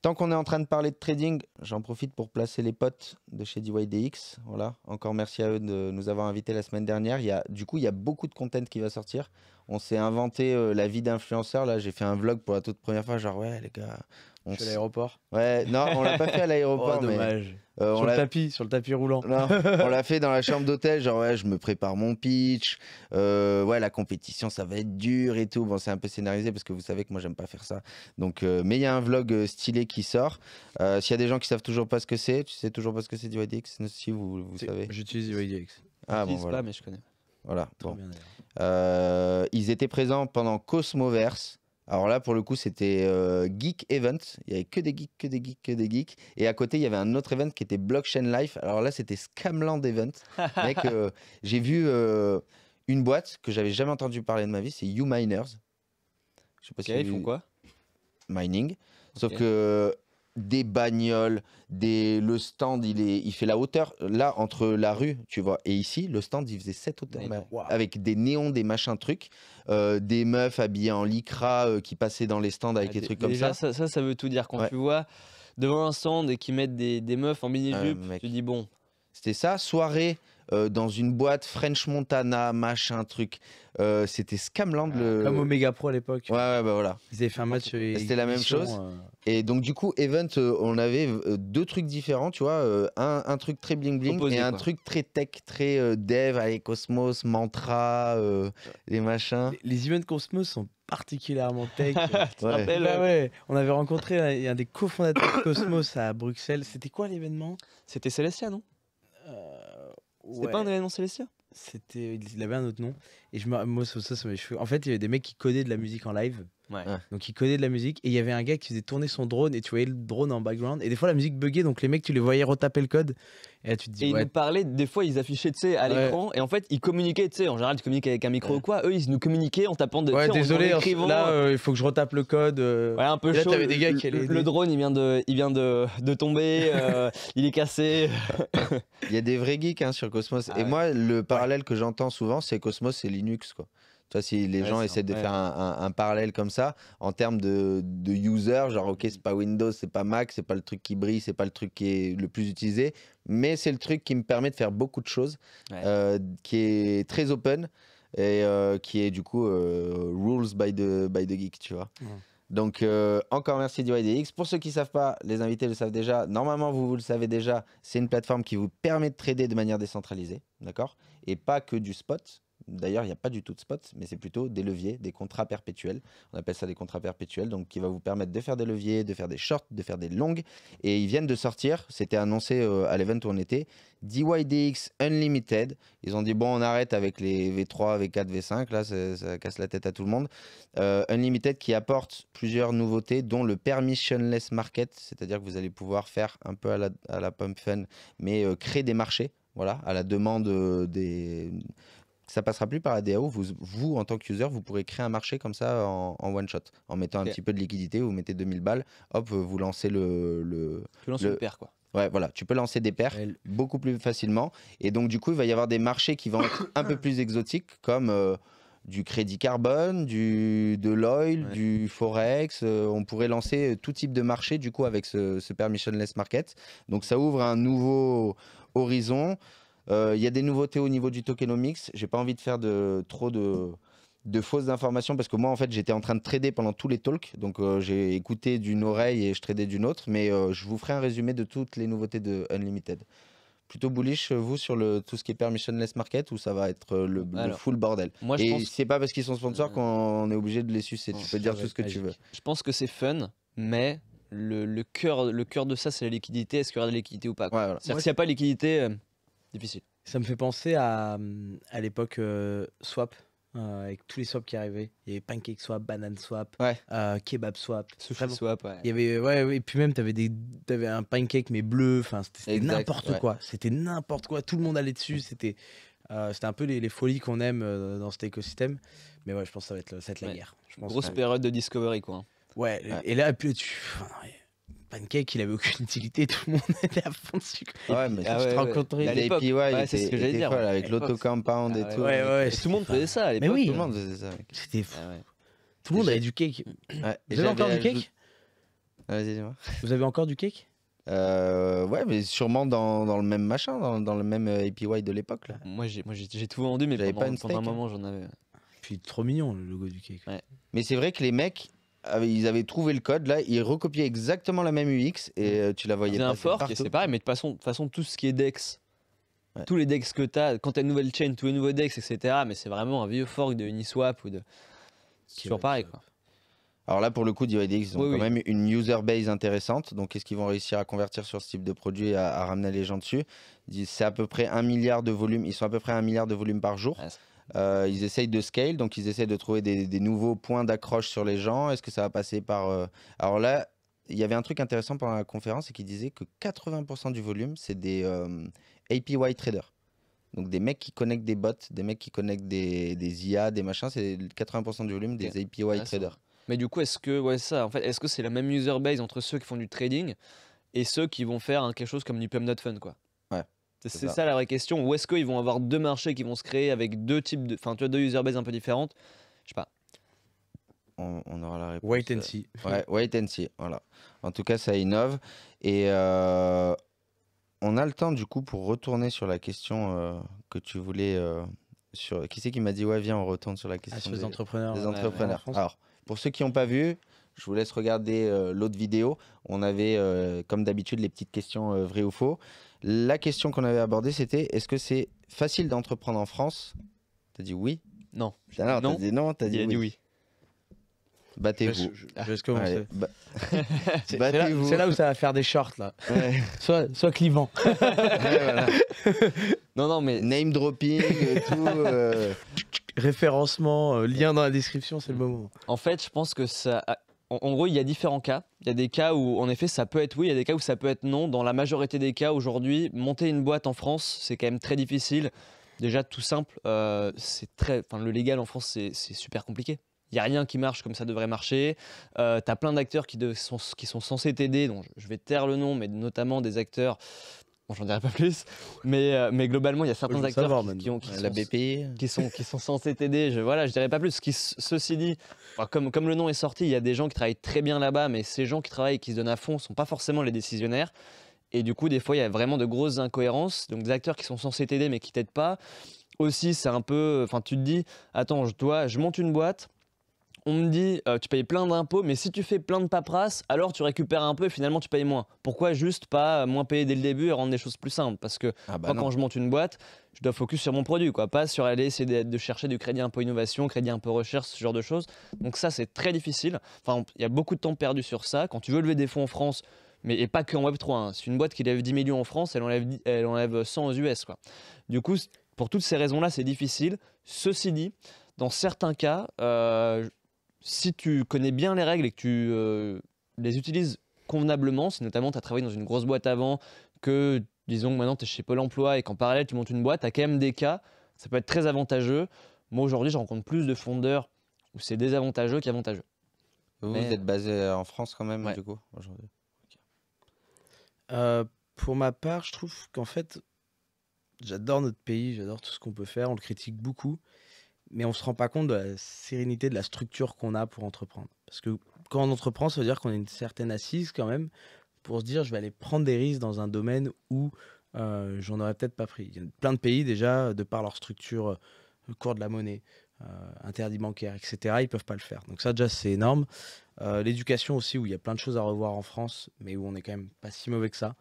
Tant qu'on est en train de parler de trading, j'en profite pour placer les potes de chez DYDX. Voilà, encore merci à eux de nous avoir invités la semaine dernière. Il y a, du coup, il y a beaucoup de content qui va sortir. On s'est inventé euh, la vie d'influenceur. Là, j'ai fait un vlog pour la toute première fois. Genre, ouais, les gars, on à l'aéroport. Ouais, non, on l'a pas fait à l'aéroport. Oh, dommage. Euh, sur on le tapis, sur le tapis roulant. Non, on l'a fait dans la chambre d'hôtel. Genre, ouais, je me prépare mon pitch. Euh, ouais, la compétition, ça va être dur et tout. Bon, c'est un peu scénarisé parce que vous savez que moi, j'aime pas faire ça. Donc, euh, mais il y a un vlog stylé qui sort. S'il y a des gens qui savent toujours pas ce que c'est, tu sais toujours pas ce que c'est du YDX Si vous, vous savez. J'utilise du YDX. Ah bon, voilà. pas, mais je connais. Voilà. Bon. Bien, ils étaient présents pendant Cosmoverse. Alors là, pour le coup, c'était euh, Geek Event. Il y avait que des geeks, que des geeks, que des geeks. Et à côté, il y avait un autre event qui était Blockchain Life. Alors là, c'était Scamland Event. Mec, euh, j'ai vu euh, une boîte que j'avais jamais entendu parler de ma vie. C'est You Miners. Je sais pas ils font quoi Mining. Sauf que des bagnoles, des... le stand, il, est... il fait la hauteur. Là, entre la rue, tu vois, et ici, le stand, il faisait cette hauteur. Avec des néons, des machins trucs, euh, des meufs habillées en lycra euh, qui passaient dans les stands avec des ah, trucs comme ça. ça. ça. veut tout dire. Quand tu vois devant un stand et qui mettent des, des meufs en mini-jupe, euh, tu dis bon. C'était ça, soirée euh, dans une boîte French Montana, machin, truc. Euh, c'était Scamland. Ah, le... Comme Omega Pro à l'époque. Ouais, ouais, bah voilà. Ils avaient fait un match. Euh, c'était la même chose. Et donc, du coup, Event, on avait deux trucs différents, tu vois. Un, truc très bling bling et un truc très tech, très dev, allez, Cosmos, Mantra, les machins. Les, events Cosmos sont particulièrement tech. ouais. Bah ouais. On avait rencontré un, un des cofondateurs de Cosmos à Bruxelles. C'était quoi l'événement C'était Celestia, non c'était pas un événement Célestia C'était, il avait un autre nom. Et je me, moi, ça, ça, ça, je, en fait, il y avait des mecs qui codaient de la musique en live. Donc il connaît de la musique et il y avait un gars qui faisait tourner son drone et tu voyais le drone en background et des fois la musique buguait donc les mecs tu les voyais retaper le code et tu te dis ils nous parlaient des fois ils affichaient tu sais à l'écran et en fait ils communiquaient tu sais en général tu communiques avec un micro ou quoi eux ils nous communiquaient en tapant de ouais, désolé hein, là euh, euh, il faut que je retape le code euh. ouais, un peu chaud, le, drone il vient de il vient de, de tomber il est cassé il y a des vrais geeks hein, sur Cosmos ah et moi le parallèle que j'entends souvent c'est Cosmos et Linux quoi toi, si les gens essaient de faire un, parallèle comme ça, en termes de, de user, genre, ok, c'est pas Windows, c'est pas Mac, c'est pas le truc qui brille, c'est pas le truc qui est le plus utilisé, mais c'est le truc qui me permet de faire beaucoup de choses, euh, qui est très open et euh, qui est du coup euh, rules by the, by the geek, tu vois. Donc, encore merci DYDX. Pour ceux qui ne savent pas, les invités le savent déjà. Normalement, vous, vous le savez déjà, c'est une plateforme qui vous permet de trader de manière décentralisée, d'accord Et pas que du spot. D'ailleurs, il n'y a pas du tout de spot, mais c'est plutôt des leviers, des contrats perpétuels. On appelle ça des contrats perpétuels, donc qui va vous permettre de faire des leviers, de faire des shorts, de faire des longues. Et ils viennent de sortir, c'était annoncé euh, à l'event où on était, DYDX Unlimited. Ils ont dit, bon, on arrête avec les V3, V4, V5, là, ça, casse la tête à tout le monde. Euh, Unlimited qui apporte plusieurs nouveautés, dont le permissionless market, c'est-à-dire que vous allez pouvoir faire un peu à la, pump fun, mais euh, créer des marchés voilà, à la demande des, ça passera plus par la DAO. Vous, vous, en tant que user, vous pourrez créer un marché comme ça en, one shot, en mettant un petit peu de liquidité. Vous mettez 2000 balles, hop, vous lancez le. le tu lancer le... pair, quoi. Ouais, voilà, tu peux lancer des paires beaucoup plus facilement. Et donc, du coup, il va y avoir des marchés qui vont être un peu plus exotiques, comme. Euh, du crédit carbone, du, de l'oil, du forex. Euh, on pourrait lancer euh, tout type de marché du coup avec ce, ce permissionless market. Donc ça ouvre un nouveau horizon. Euh, il y a des nouveautés au niveau du tokenomics. J'ai pas envie de faire de, trop de, de fausses informations parce que moi en fait j'étais en train de trader pendant tous les talks donc euh, j'ai écouté d'une oreille et je tradais d'une autre mais euh, je vous ferai un résumé de toutes les nouveautés de Unlimited. Plutôt bullish vous sur le tout ce qui est permissionless market ou ça va être le, full bordel Moi je et c'est pas parce qu'ils sont sponsors qu'on est obligé de les sucer, tu peux dire tout ce que tu veux. Je pense que c'est fun mais le, cœur, le cœur de ça c'est la liquidité, est-ce qu'il y aura de la liquidité ou pas C'est-à-dire s'il n'y a pas de liquidité ça me fait penser à, hum, à l'époque euh, Swap. Euh, avec tous les swaps qui arrivaient. Il y avait Pancake Swap, Banane Swap, euh, Kebab Swap. Sushi Swap, Il y avait, ouais, et puis même, t'avais, des, avais un pancake, mais bleu. Enfin, c'était n'importe quoi. C'était n'importe quoi. Tout le monde allait dessus. C'était, c'était un peu les, folies qu'on aime dans cet écosystème. Mais ouais, je pense que ça va être, la guerre. Grosse période de Discovery, quoi. Hein. Ouais, et là, puis tu. Pancake, il avait aucune utilité, tout le monde était à fond dessus. Ouais, mais ah te rencontrais à l'époque. c'est ce que j'allais dire. avec l'auto-compound et tout. Ouais, tout le monde faisait ça à l'époque. Oui, tout le monde faisait ça. C'était fou. Ah tout le monde avait du cake. Vous avez encore du cake Vous avez encore du cake ouais, mais sûrement dans, dans, le même machin, dans, dans le même euh, APY de l'époque. Moi, j'ai tout vendu, mais pendant, un hein. moment, j'en avais. Puis trop mignon le logo du cake. Mais c'est vrai que les mecs, ils avaient trouvé le code là, ils recopiaient exactement la même UX et euh, tu la voyais pas. un fork, c'est pareil, mais de façon, de façon, tout ce qui est DEX, tous les DEX que tu as, quand tu as une nouvelle chain, tous les nouveaux DEX, etc. Mais c'est vraiment un vieux fork de Uniswap ou de. C'est toujours pareil quoi. Alors là, pour le coup, DYDX, ils ont quand même une user base intéressante. Donc, qu'est-ce qu'ils vont réussir à convertir sur ce type de produit et à, ramener les gens dessus C'est à peu près un milliard de volume. Ils sont à peu près un milliard de volumes par jour. Euh, ils essayent de scale, donc ils essayent de trouver des, nouveaux points d'accroche sur les gens. Est-ce que ça va passer par... Euh, alors là, il y avait un truc intéressant pendant la conférence, c'est qui disait que 80% du volume, c'est des euh, APY traders. Donc des mecs qui connectent des bots, des mecs qui connectent des, IA, des machins, c'est 80% du volume des APY traders. Mais du coup, est-ce que ouais, ça, en fait, est-ce que c'est la même user base entre ceux qui font du trading et ceux qui vont faire quelque chose comme du pump Not Fun, quoi Ouais. C'est ça. la vraie question. Où est-ce qu'ils vont avoir deux marchés qui vont se créer avec deux types de. Enfin, tu as deux user base un peu différentes Je sais pas. On, aura la réponse. Wait and euh, see. Ouais, wait and see. Voilà. En tout cas, ça innove. Et euh, on a le temps, du coup, pour retourner sur la question euh, que tu voulais. sur... Qui c'est qui m'a dit, ouais, viens, on retourne sur la ah, question des, entrepreneurs. entrepreneurs. Alors, pour ceux qui n'ont pas vu, je vous laisse regarder l'autre vidéo. On avait, comme d'habitude, les petites questions vraies ou faux. La question qu'on avait abordée, c'était est-ce que c'est facile d'entreprendre en France T'as dit oui Non. Alors, ah non, t'as dit non, t'as dit, oui. Battez-vous. Je, c'est là, où ça va faire des shorts, là. Soit, soit clivant. Non, non, mais. Name dropping tout. Euh. Référencement, euh, lien dans la description, c'est le moment. En fait, je pense que ça en, gros, il y a différents cas. Il y a des cas où, en effet, ça peut être oui, il y a des cas où ça peut être non. Dans la majorité des cas, aujourd'hui, monter une boîte en France, c'est quand même très difficile. Déjà, tout simple, euh, c'est très, le légal en France, c'est super compliqué. Il n'y a rien qui marche comme ça devrait marcher. Euh, tu as plein d'acteurs qui, sont, qui sont censés t'aider, dont je vais taire le nom, mais notamment des acteurs Bon, j'en dirai pas plus, mais, euh, mais globalement, il y a certains acteurs qui, ont, la sont, e. qui, sont, qui sont censés t'aider. Je, voilà, je dirais pas plus. Qui, ceci dit, comme, comme le nom est sorti, il y a des gens qui travaillent très bien là-bas, mais ces gens qui travaillent et qui se donnent à fond sont pas forcément les décisionnaires. Et du coup, des fois, il y a vraiment de grosses incohérences. Donc, des acteurs qui sont censés t'aider mais qui t'aident pas. Aussi, c'est un peu. Enfin, tu te dis, attends, je, dois, je monte une boîte, on me dit euh, tu payes plein d'impôts, mais si tu fais plein de paperasse, alors tu récupères un peu et finalement tu payes moins. Pourquoi juste pas euh, moins payer dès le début et rendre les choses plus simples Parce que ah bah quand je monte une boîte, je dois focus sur mon produit, quoi, pas sur aller essayer de, chercher du crédit impôt innovation, crédit impôt recherche, ce genre de choses. Donc ça, c'est très difficile. Enfin, il y a beaucoup de temps perdu sur ça. Quand tu veux lever des fonds en France, mais et pas que en Web3. C'est hein, une boîte qui lève 10 millions en France, elle enlève, elle 100 aux US. Quoi. Du coup, pour toutes ces raisons-là, c'est difficile. Ceci dit, dans certains cas, euh, si tu connais bien les règles et que tu euh, les utilises convenablement, si notamment tu as travaillé dans une grosse boîte avant, que disons maintenant tu es chez Pôle emploi et qu'en parallèle tu montes une boîte, tu as quand même des cas, ça peut être très avantageux. Moi aujourd'hui, je rencontre plus de fondeurs où c'est désavantageux qu'avantageux. Vous, êtes basé euh, en France quand même, du coup, aujourd'hui euh, Pour ma part, je trouve qu'en fait, j'adore notre pays, j'adore tout ce qu'on peut faire, on le critique beaucoup mais on ne se rend pas compte de la sérénité de la structure qu'on a pour entreprendre. Parce que quand on entreprend, ça veut dire qu'on a une certaine assise quand même pour se dire je vais aller prendre des risques dans un domaine où euh, j'en aurais peut-être pas pris. Il y a plein de pays déjà, de par leur structure, le euh, cours de la monnaie, euh, interdit bancaire, etc., ils peuvent pas le faire. Donc ça déjà c'est énorme. L'éducation aussi, où il y a plein de choses à revoir en France, mais où on est quand même pas si mauvais que ça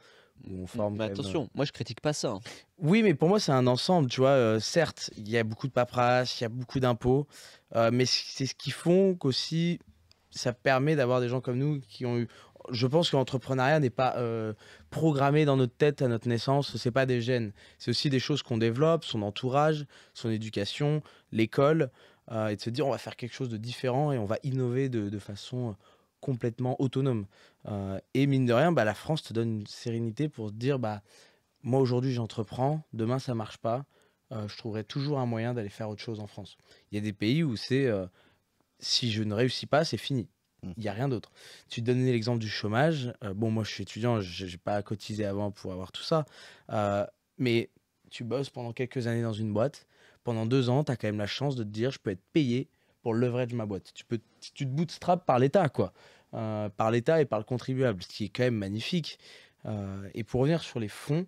attention, moi je critique pas ça. Hein. Oui, mais pour moi c'est un ensemble, tu vois. Euh, certes, il y a beaucoup de paperasse, il y a beaucoup d'impôts, euh, mais c'est ce qui font qu'aussi ça permet d'avoir des gens comme nous qui ont eu. Je pense que l'entrepreneuriat n'est pas euh, programmé dans notre tête à notre naissance, c'est pas des gènes. C'est aussi des choses qu'on développe, son entourage, son éducation, l'école, et de se dire on va faire quelque chose de différent et on va innover de façon complètement autonome. Euh, et mine de rien, bah, la France te donne une sérénité pour te dire bah, moi aujourd'hui j'entreprends, demain ça marche pas, euh, je trouverai toujours un moyen d'aller faire autre chose en France. Il y a des pays où c'est euh, si je ne réussis pas, c'est fini. Mm. Il n'y a rien d'autre. Tu donnais l'exemple du chômage. bon, moi je suis étudiant, je n'ai pas cotisé avant pour avoir tout ça. mais tu bosses pendant quelques années dans une boîte. Pendant deux ans, tu as quand même la chance de te dire je peux être payé pour le de ma boîte. Tu, peux, tu te bootstrap par l'État, quoi. Euh, par l'État et par le contribuable, ce qui est quand même magnifique. Euh, et pour revenir sur les fonds,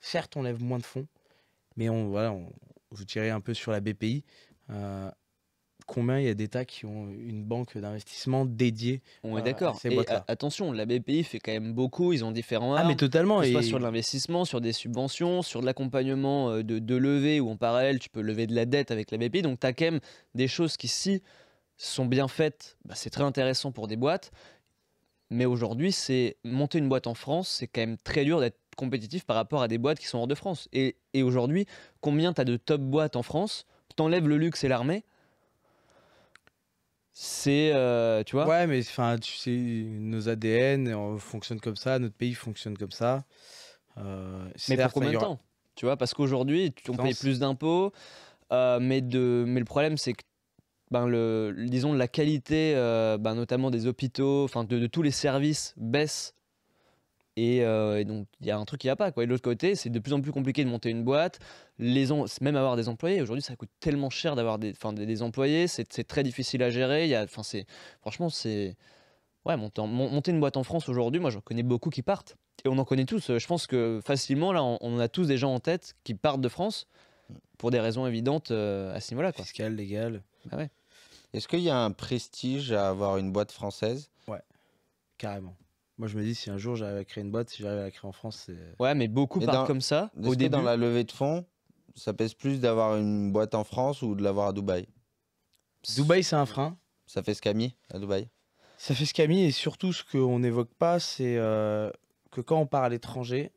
certes, on lève moins de fonds, mais on, voilà, je vous un peu sur la BPI. Euh, combien il y a d'États qui ont une banque d'investissement dédiée On est d'accord. attention, la BPI fait quand même beaucoup. Ils ont différents Ah, mais totalement. Que ce soit sur l'investissement, sur des subventions, sur de l'accompagnement de, de levée, ou en parallèle, tu peux lever de la dette avec la BPI. Donc, tu as quand même des choses qui, si sont bien faites, bah, c'est très intéressant pour des boîtes. Mais aujourd'hui, c'est monter une boîte en France, c'est quand même très dur d'être compétitif par rapport à des boîtes qui sont hors de France. Et, aujourd'hui, combien tu as de top boîtes en France T'enlèves le luxe et l'armée c'est euh, tu vois ouais mais enfin tu sais nos ADN on fonctionne comme ça notre pays fonctionne comme ça euh, mais pour combien de temps tu vois parce qu'aujourd'hui on paye plus d'impôts euh, mais de mais le problème c'est que ben le, disons la qualité euh, ben notamment des hôpitaux, enfin de, tous les services baisse. Euh, et, donc il y a un truc qui va pas quoi. Et de l'autre côté, c'est de plus en plus compliqué de monter une boîte, les même avoir des employés. Aujourd'hui, ça coûte tellement cher d'avoir des, des, employés, c'est très difficile à gérer. Il y enfin c'est franchement c'est ouais monter, monter une boîte en France aujourd'hui. Moi, je connais beaucoup qui partent et on en connaît tous. Je pense que facilement là, on, a tous des gens en tête qui partent de France pour des raisons évidentes euh, à ce niveau-là. Fiscal, légal. Bah est-ce qu'il y a un prestige à avoir une boîte française Ouais, carrément. Moi, je me dis, si un jour j'arrive à créer une boîte, si j'arrive à la créer en France, c'est. Ouais, mais beaucoup comme ça. Au dans la levée de fonds, ça pèse plus d'avoir une boîte en France ou de l'avoir à Dubaï Dubaï, c'est un frein. Ça fait ce qu'Ami à Dubaï Ça fait ce mis, et surtout, ce qu'on n'évoque pas, c'est euh, que quand on part à l'étranger,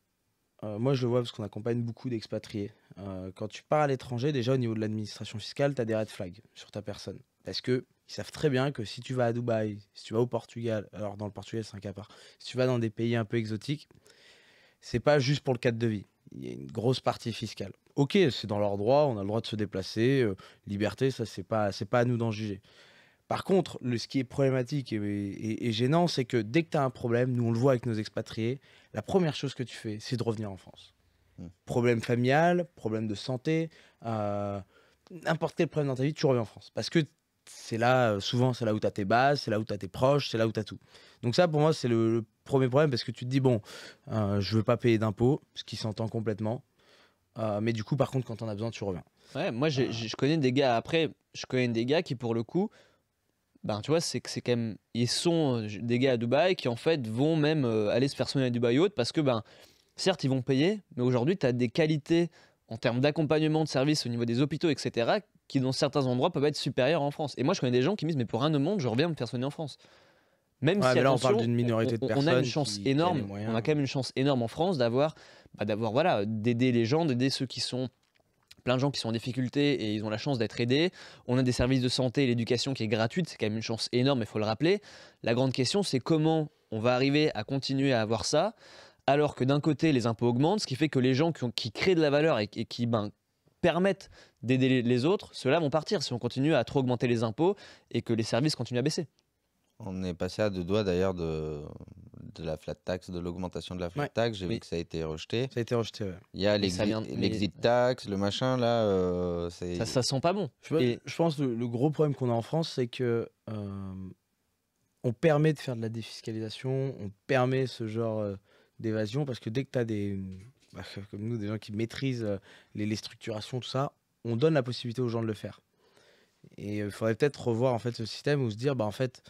euh, moi, je le vois parce qu'on accompagne beaucoup d'expatriés. Euh, quand tu pars à l'étranger, déjà au niveau de l'administration fiscale, tu as des red flags sur ta personne. Parce que savent très bien que si tu vas à Dubaï, si tu vas au Portugal, alors dans le Portugal, c'est un cas part, si tu vas dans des pays un peu exotiques, c'est pas juste pour le cadre de vie. Il y a une grosse partie fiscale. Ok, c'est dans leur droit, on a le droit de se déplacer, euh, liberté, ça c'est pas, c'est pas à nous d'en juger. Par contre, ce qui est problématique et, gênant, c'est que dès que tu as un problème, nous on le voit avec nos expatriés, la première chose que tu fais, c'est de revenir en France. Hmm. Problème familial, problème de santé, euh, n'importe quel problème dans ta vie, tu reviens en France. Parce que c'est là, euh, souvent, c'est là où tu as tes bases, c'est là où tu as tes proches, c'est là où tu as tout. Donc ça, pour moi, c'est le, premier problème parce que tu te dis, bon, je euh, je veux pas payer d'impôts, ce qui s'entend complètement. mais du coup, par contre, quand on as besoin, tu reviens. Ouais, moi, je connais des gars, après, je connais des gars qui, pour le coup, ben, tu vois, c'est que c'est quand même. Ils sont euh, des gars à Dubaï qui, en fait, vont même euh, aller se faire soigner à Dubaï autre parce que, ben, certes, ils vont payer, mais aujourd'hui, tu as des qualités en termes d'accompagnement, de services au niveau des hôpitaux, etc., qui, dans certains endroits, peuvent être supérieurs en France. Et moi, je connais des gens qui me disent, mais pour rien au monde, je reviens me faire soigner en France. Même si, on parle d'une minorité On a une chance énorme. on a quand même une chance énorme en France d'avoir, bah, d'avoir voilà, d'aider les gens, d'aider ceux qui sont plein de gens qui sont en difficulté et ils ont la chance d'être aidés. On a des services de santé et l'éducation qui est gratuite, c'est quand même une chance énorme, il faut le rappeler. La grande question, c'est comment on va arriver à continuer à avoir ça, alors que d'un côté, les impôts augmentent, ce qui fait que les gens qui, créent de la valeur et, qui ben, permettent d'aider les autres, ceux-là vont partir si on continue à trop augmenter les impôts et que les services continuent à baisser. On est passé à deux doigts d'ailleurs de, de la flat tax, de l'augmentation de la flat tax. J'ai vu que ça a été rejeté. Ça a été rejeté, ouais. Il y a l'exit tax, le machin, là. Euh, ça, ça sent pas bon. Je, pense que le gros problème qu'on a en France, c'est que. Euh, on permet de faire de la défiscalisation, on permet ce genre euh, d'évasion, parce que dès que tu as des. Bah, comme nous, des gens qui maîtrisent les, structurations, tout ça, on donne la possibilité aux gens de le faire. Et il faudrait peut-être revoir en fait ce système ou se dire, bah en fait,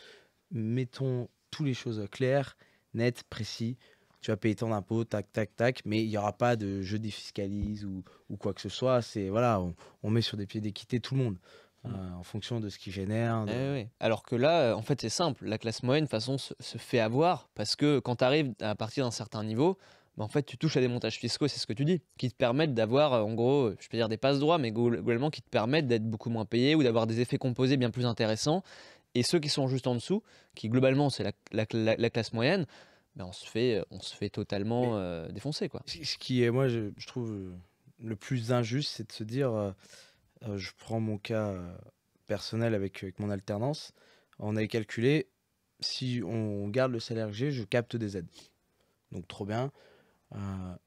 mettons toutes les choses claires, nettes, précis. Tu vas payer ton impôt, tac, tac, tac, mais il n'y aura pas de je défiscalise ou, ou quoi que ce soit. C'est voilà, on, met sur des pieds d'équité tout le monde. Mm. Euh, en fonction de ce qui génère. Eh Alors que là, en fait, c'est simple. La classe moyenne, de façon, se, fait avoir parce que quand tu arrives à partir d'un certain niveau, bah, en fait, tu touches à des montages fiscaux, c'est ce que tu dis, qui te permettent d'avoir, euh, en gros, euh, je peux dire des passe-droits, mais globalement, qui te permettent d'être beaucoup moins payé ou d'avoir des effets composés bien plus intéressants et ceux qui sont juste en dessous, qui globalement c'est la, classe moyenne, ben on, se fait, euh, on se fait totalement euh, défoncer. Quoi. Ce qui est, moi, je, trouve euh, le plus injuste, c'est de se dire, je prends mon cas personnel avec, avec, mon alternance, on avait calculé, si on garde le salaire que j'ai, je capte des aides. Donc trop bien.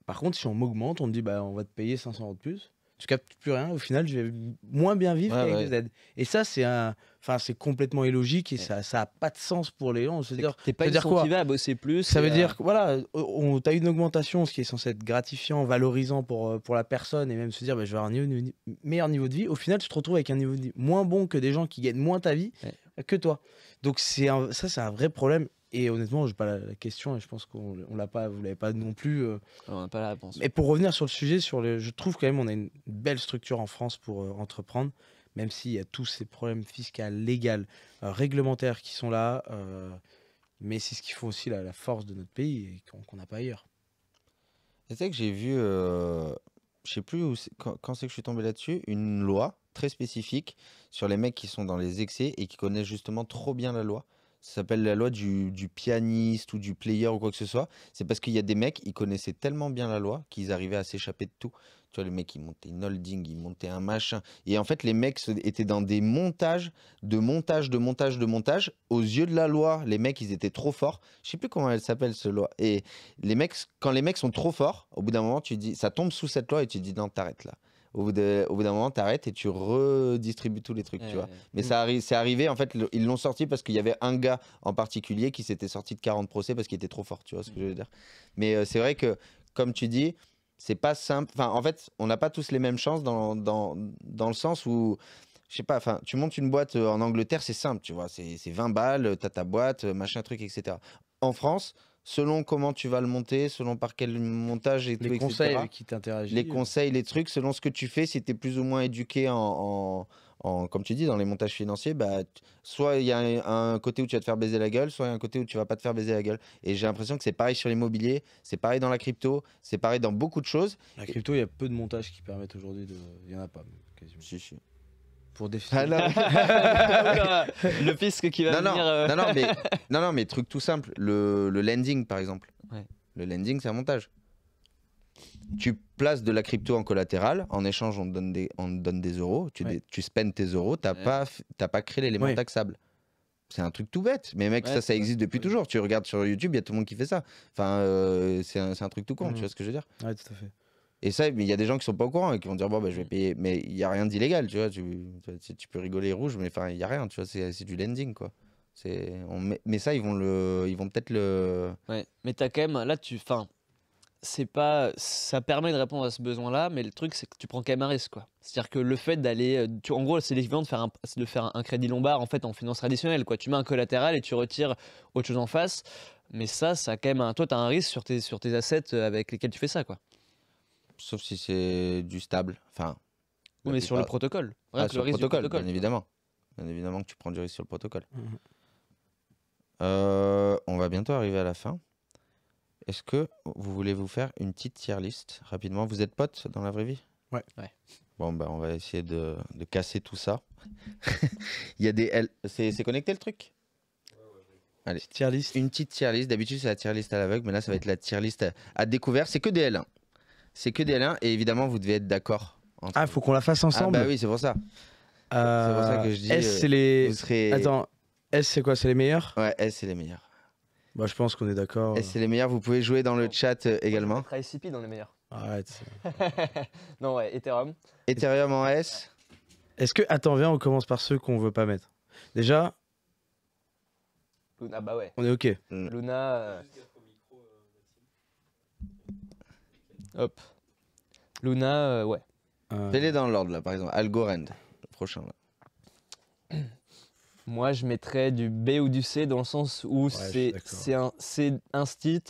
par contre, si on m'augmente, on me dit, bah, on va te payer 500 euros de plus je capte plus rien. Au final, je vais moins bien vivre qu'avec Et ça, c'est un, enfin, c'est complètement illogique et ça, ça a pas de sens pour les gens. cest pas dire quoi pas à bosser plus. Ça veut dire que voilà, on, eu une augmentation, ce qui est censé être gratifiant, valorisant pour euh, pour la personne et même se dire, bah, je vais avoir un niveau, meilleur niveau de vie. Au final, tu te retrouves avec un niveau de vie moins bon que des gens qui gagnent moins ta vie que toi. Donc c'est ça, c'est un vrai problème et honnêtement, je pas la, question et je pense qu'on l'a pas, vous l'avez pas non plus. Euh. On n'a pas la réponse. Mais pour revenir sur le sujet, sur le, je trouve quand même on a une belle structure en France pour euh, entreprendre, même s'il y a tous ces problèmes fiscaux, légaux, euh, réglementaires qui sont là. mais c'est ce qui fait aussi la, force de notre pays et qu'on n'a pas ailleurs. C'est que j'ai vu, je sais plus quand c'est que je suis tombé là-dessus, une loi très spécifique sur les mecs qui sont dans les excès et qui connaissent justement trop bien la loi ça s'appelle la loi du, pianiste ou du player ou quoi que ce soit. C'est parce qu'il y a des mecs, ils connaissaient tellement bien la loi qu'ils arrivaient à s'échapper de tout. Tu vois, les mecs, ils montaient une holding, ils montaient un machin. Et en fait, les mecs étaient dans des montages, de montages, de montages, de montages. Aux yeux de la loi, les mecs, ils étaient trop forts. Je sais plus comment elle s'appelle, cette loi. Et les mecs, quand les mecs sont trop forts, au bout d'un moment, tu dis, ça tombe sous cette loi et tu dis, non, t'arrêtes là au bout d'un moment, arrêtes et tu redistribues tous les trucs, tu vois. Mais ça c'est arrivé. En fait, ils l'ont sorti parce qu'il y avait un gars en particulier qui s'était sorti de 40 procès parce qu'il était trop fort, tu vois ce que je veux dire. Mais euh, c'est vrai que, comme tu dis, c'est pas simple. Enfin, en fait, on n'a pas tous les mêmes chances dans, dans, dans le sens où je sais pas, enfin, tu montes une boîte euh, en Angleterre, c'est simple, tu vois, c'est 20 balles, t'as ta boîte, euh, machin, truc, etc. En France, selon comment tu vas le monter, selon par quel montage et les conseils qui t'interagissent. Les conseils, les trucs, selon ce que tu fais, si tu es plus ou moins éduqué en, comme tu dis, dans les montages financiers, bah, soit il y a un, côté où tu vas te faire baiser la gueule, soit il y a un côté où tu vas pas te faire baiser la gueule. Et j'ai l'impression que c'est pareil sur l'immobilier, c'est pareil dans la crypto, c'est pareil dans beaucoup de choses. La crypto, il y a peu de montages qui permettent aujourd'hui de. Il y en a pas, quasiment. Si, si pour ah le fisc qui va non, venir. Euh. Non, non, mais, non, non, mais truc tout simple. Le, le lending, par exemple. Le lending, c'est un montage. Tu places de la crypto en collatéral, en échange, on te donne des, on te donne des euros, tu, tu spends tes euros, tu n'as pas, pas créé l'élément taxable. C'est un truc tout bête. Mais mec, ça, ça existe depuis toujours. Tu regardes sur YouTube, il y a tout le monde qui fait ça. Enfin, euh, c'est un, truc tout con, mm. tu vois ce que je veux dire Ouais, tout à fait. Et ça, il y a des gens qui sont pas au courant et qui vont dire bon, bah, je vais payer. Mais il y a rien d'illégal, tu vois. Tu, peux rigoler rouge, mais enfin, il y a rien, tu vois. C'est du lending, quoi. C'est, on, mais ça, ils vont le, ils vont peut-être le. Ouais. Mais as quand même là, tu, c'est pas, ça permet de répondre à ce besoin-là, mais le truc, c'est que tu prends quand même un risque, quoi. C'est-à-dire que le fait d'aller, euh, en gros, c'est l'équivalent de faire un, de faire un crédit lombard en fait en finance traditionnelle, quoi. Tu mets un collatéral et tu retires autre chose en face. Mais ça, ça a quand même un, toi, as un risque sur tes, sur tes assets euh, avec lesquels tu fais ça, quoi sauf si c'est du stable. Enfin, oui, mais sur le protocole. Ah, que sur le protocole, bien évidemment. Bien évidemment que tu prends du risque sur le protocole. Mhm. Euh, on va bientôt arriver à la fin. Est-ce que vous voulez vous faire une petite tier list rapidement Vous êtes potes dans la vraie vie ouais. Bon, bah, on va essayer de, casser tout ça. Il y a des. L... C'est connecté le truc Allez, tier list. une petite tier list. D'habitude, c'est la tier list à l'aveugle, mais là, ça va être la tier list à, à découvert. C'est que des L1. Hein. C'est que des liens et évidemment vous devez être d'accord. Ah, faut qu'on la fasse ah, bah ensemble. bah oui, c'est pour ça. Euh, c'est pour ça que je dis, S, c'est euh, les. Attends, S, c'est quoi C'est les meilleurs Ouais, S c'est les meilleurs. Bah, je pense qu'on est d'accord. S c'est les meilleurs, vous pouvez jouer dans le chat euh, également. SCP dans les meilleurs. Arrête. non, ouais, Ethereum. Ethereum en S. Est-ce que. Attends, viens, on commence par ceux qu'on veut pas mettre. Déjà, Luna, bah ouais. on est OK. Mm. Luna, Hop. Luna, euh, ouais. Euh, fais dans l'ordre, là, par exemple. Algorand, le prochain, Moi, je mettrais du B ou du C dans le sens où c'est- c'est un, c'est un stit.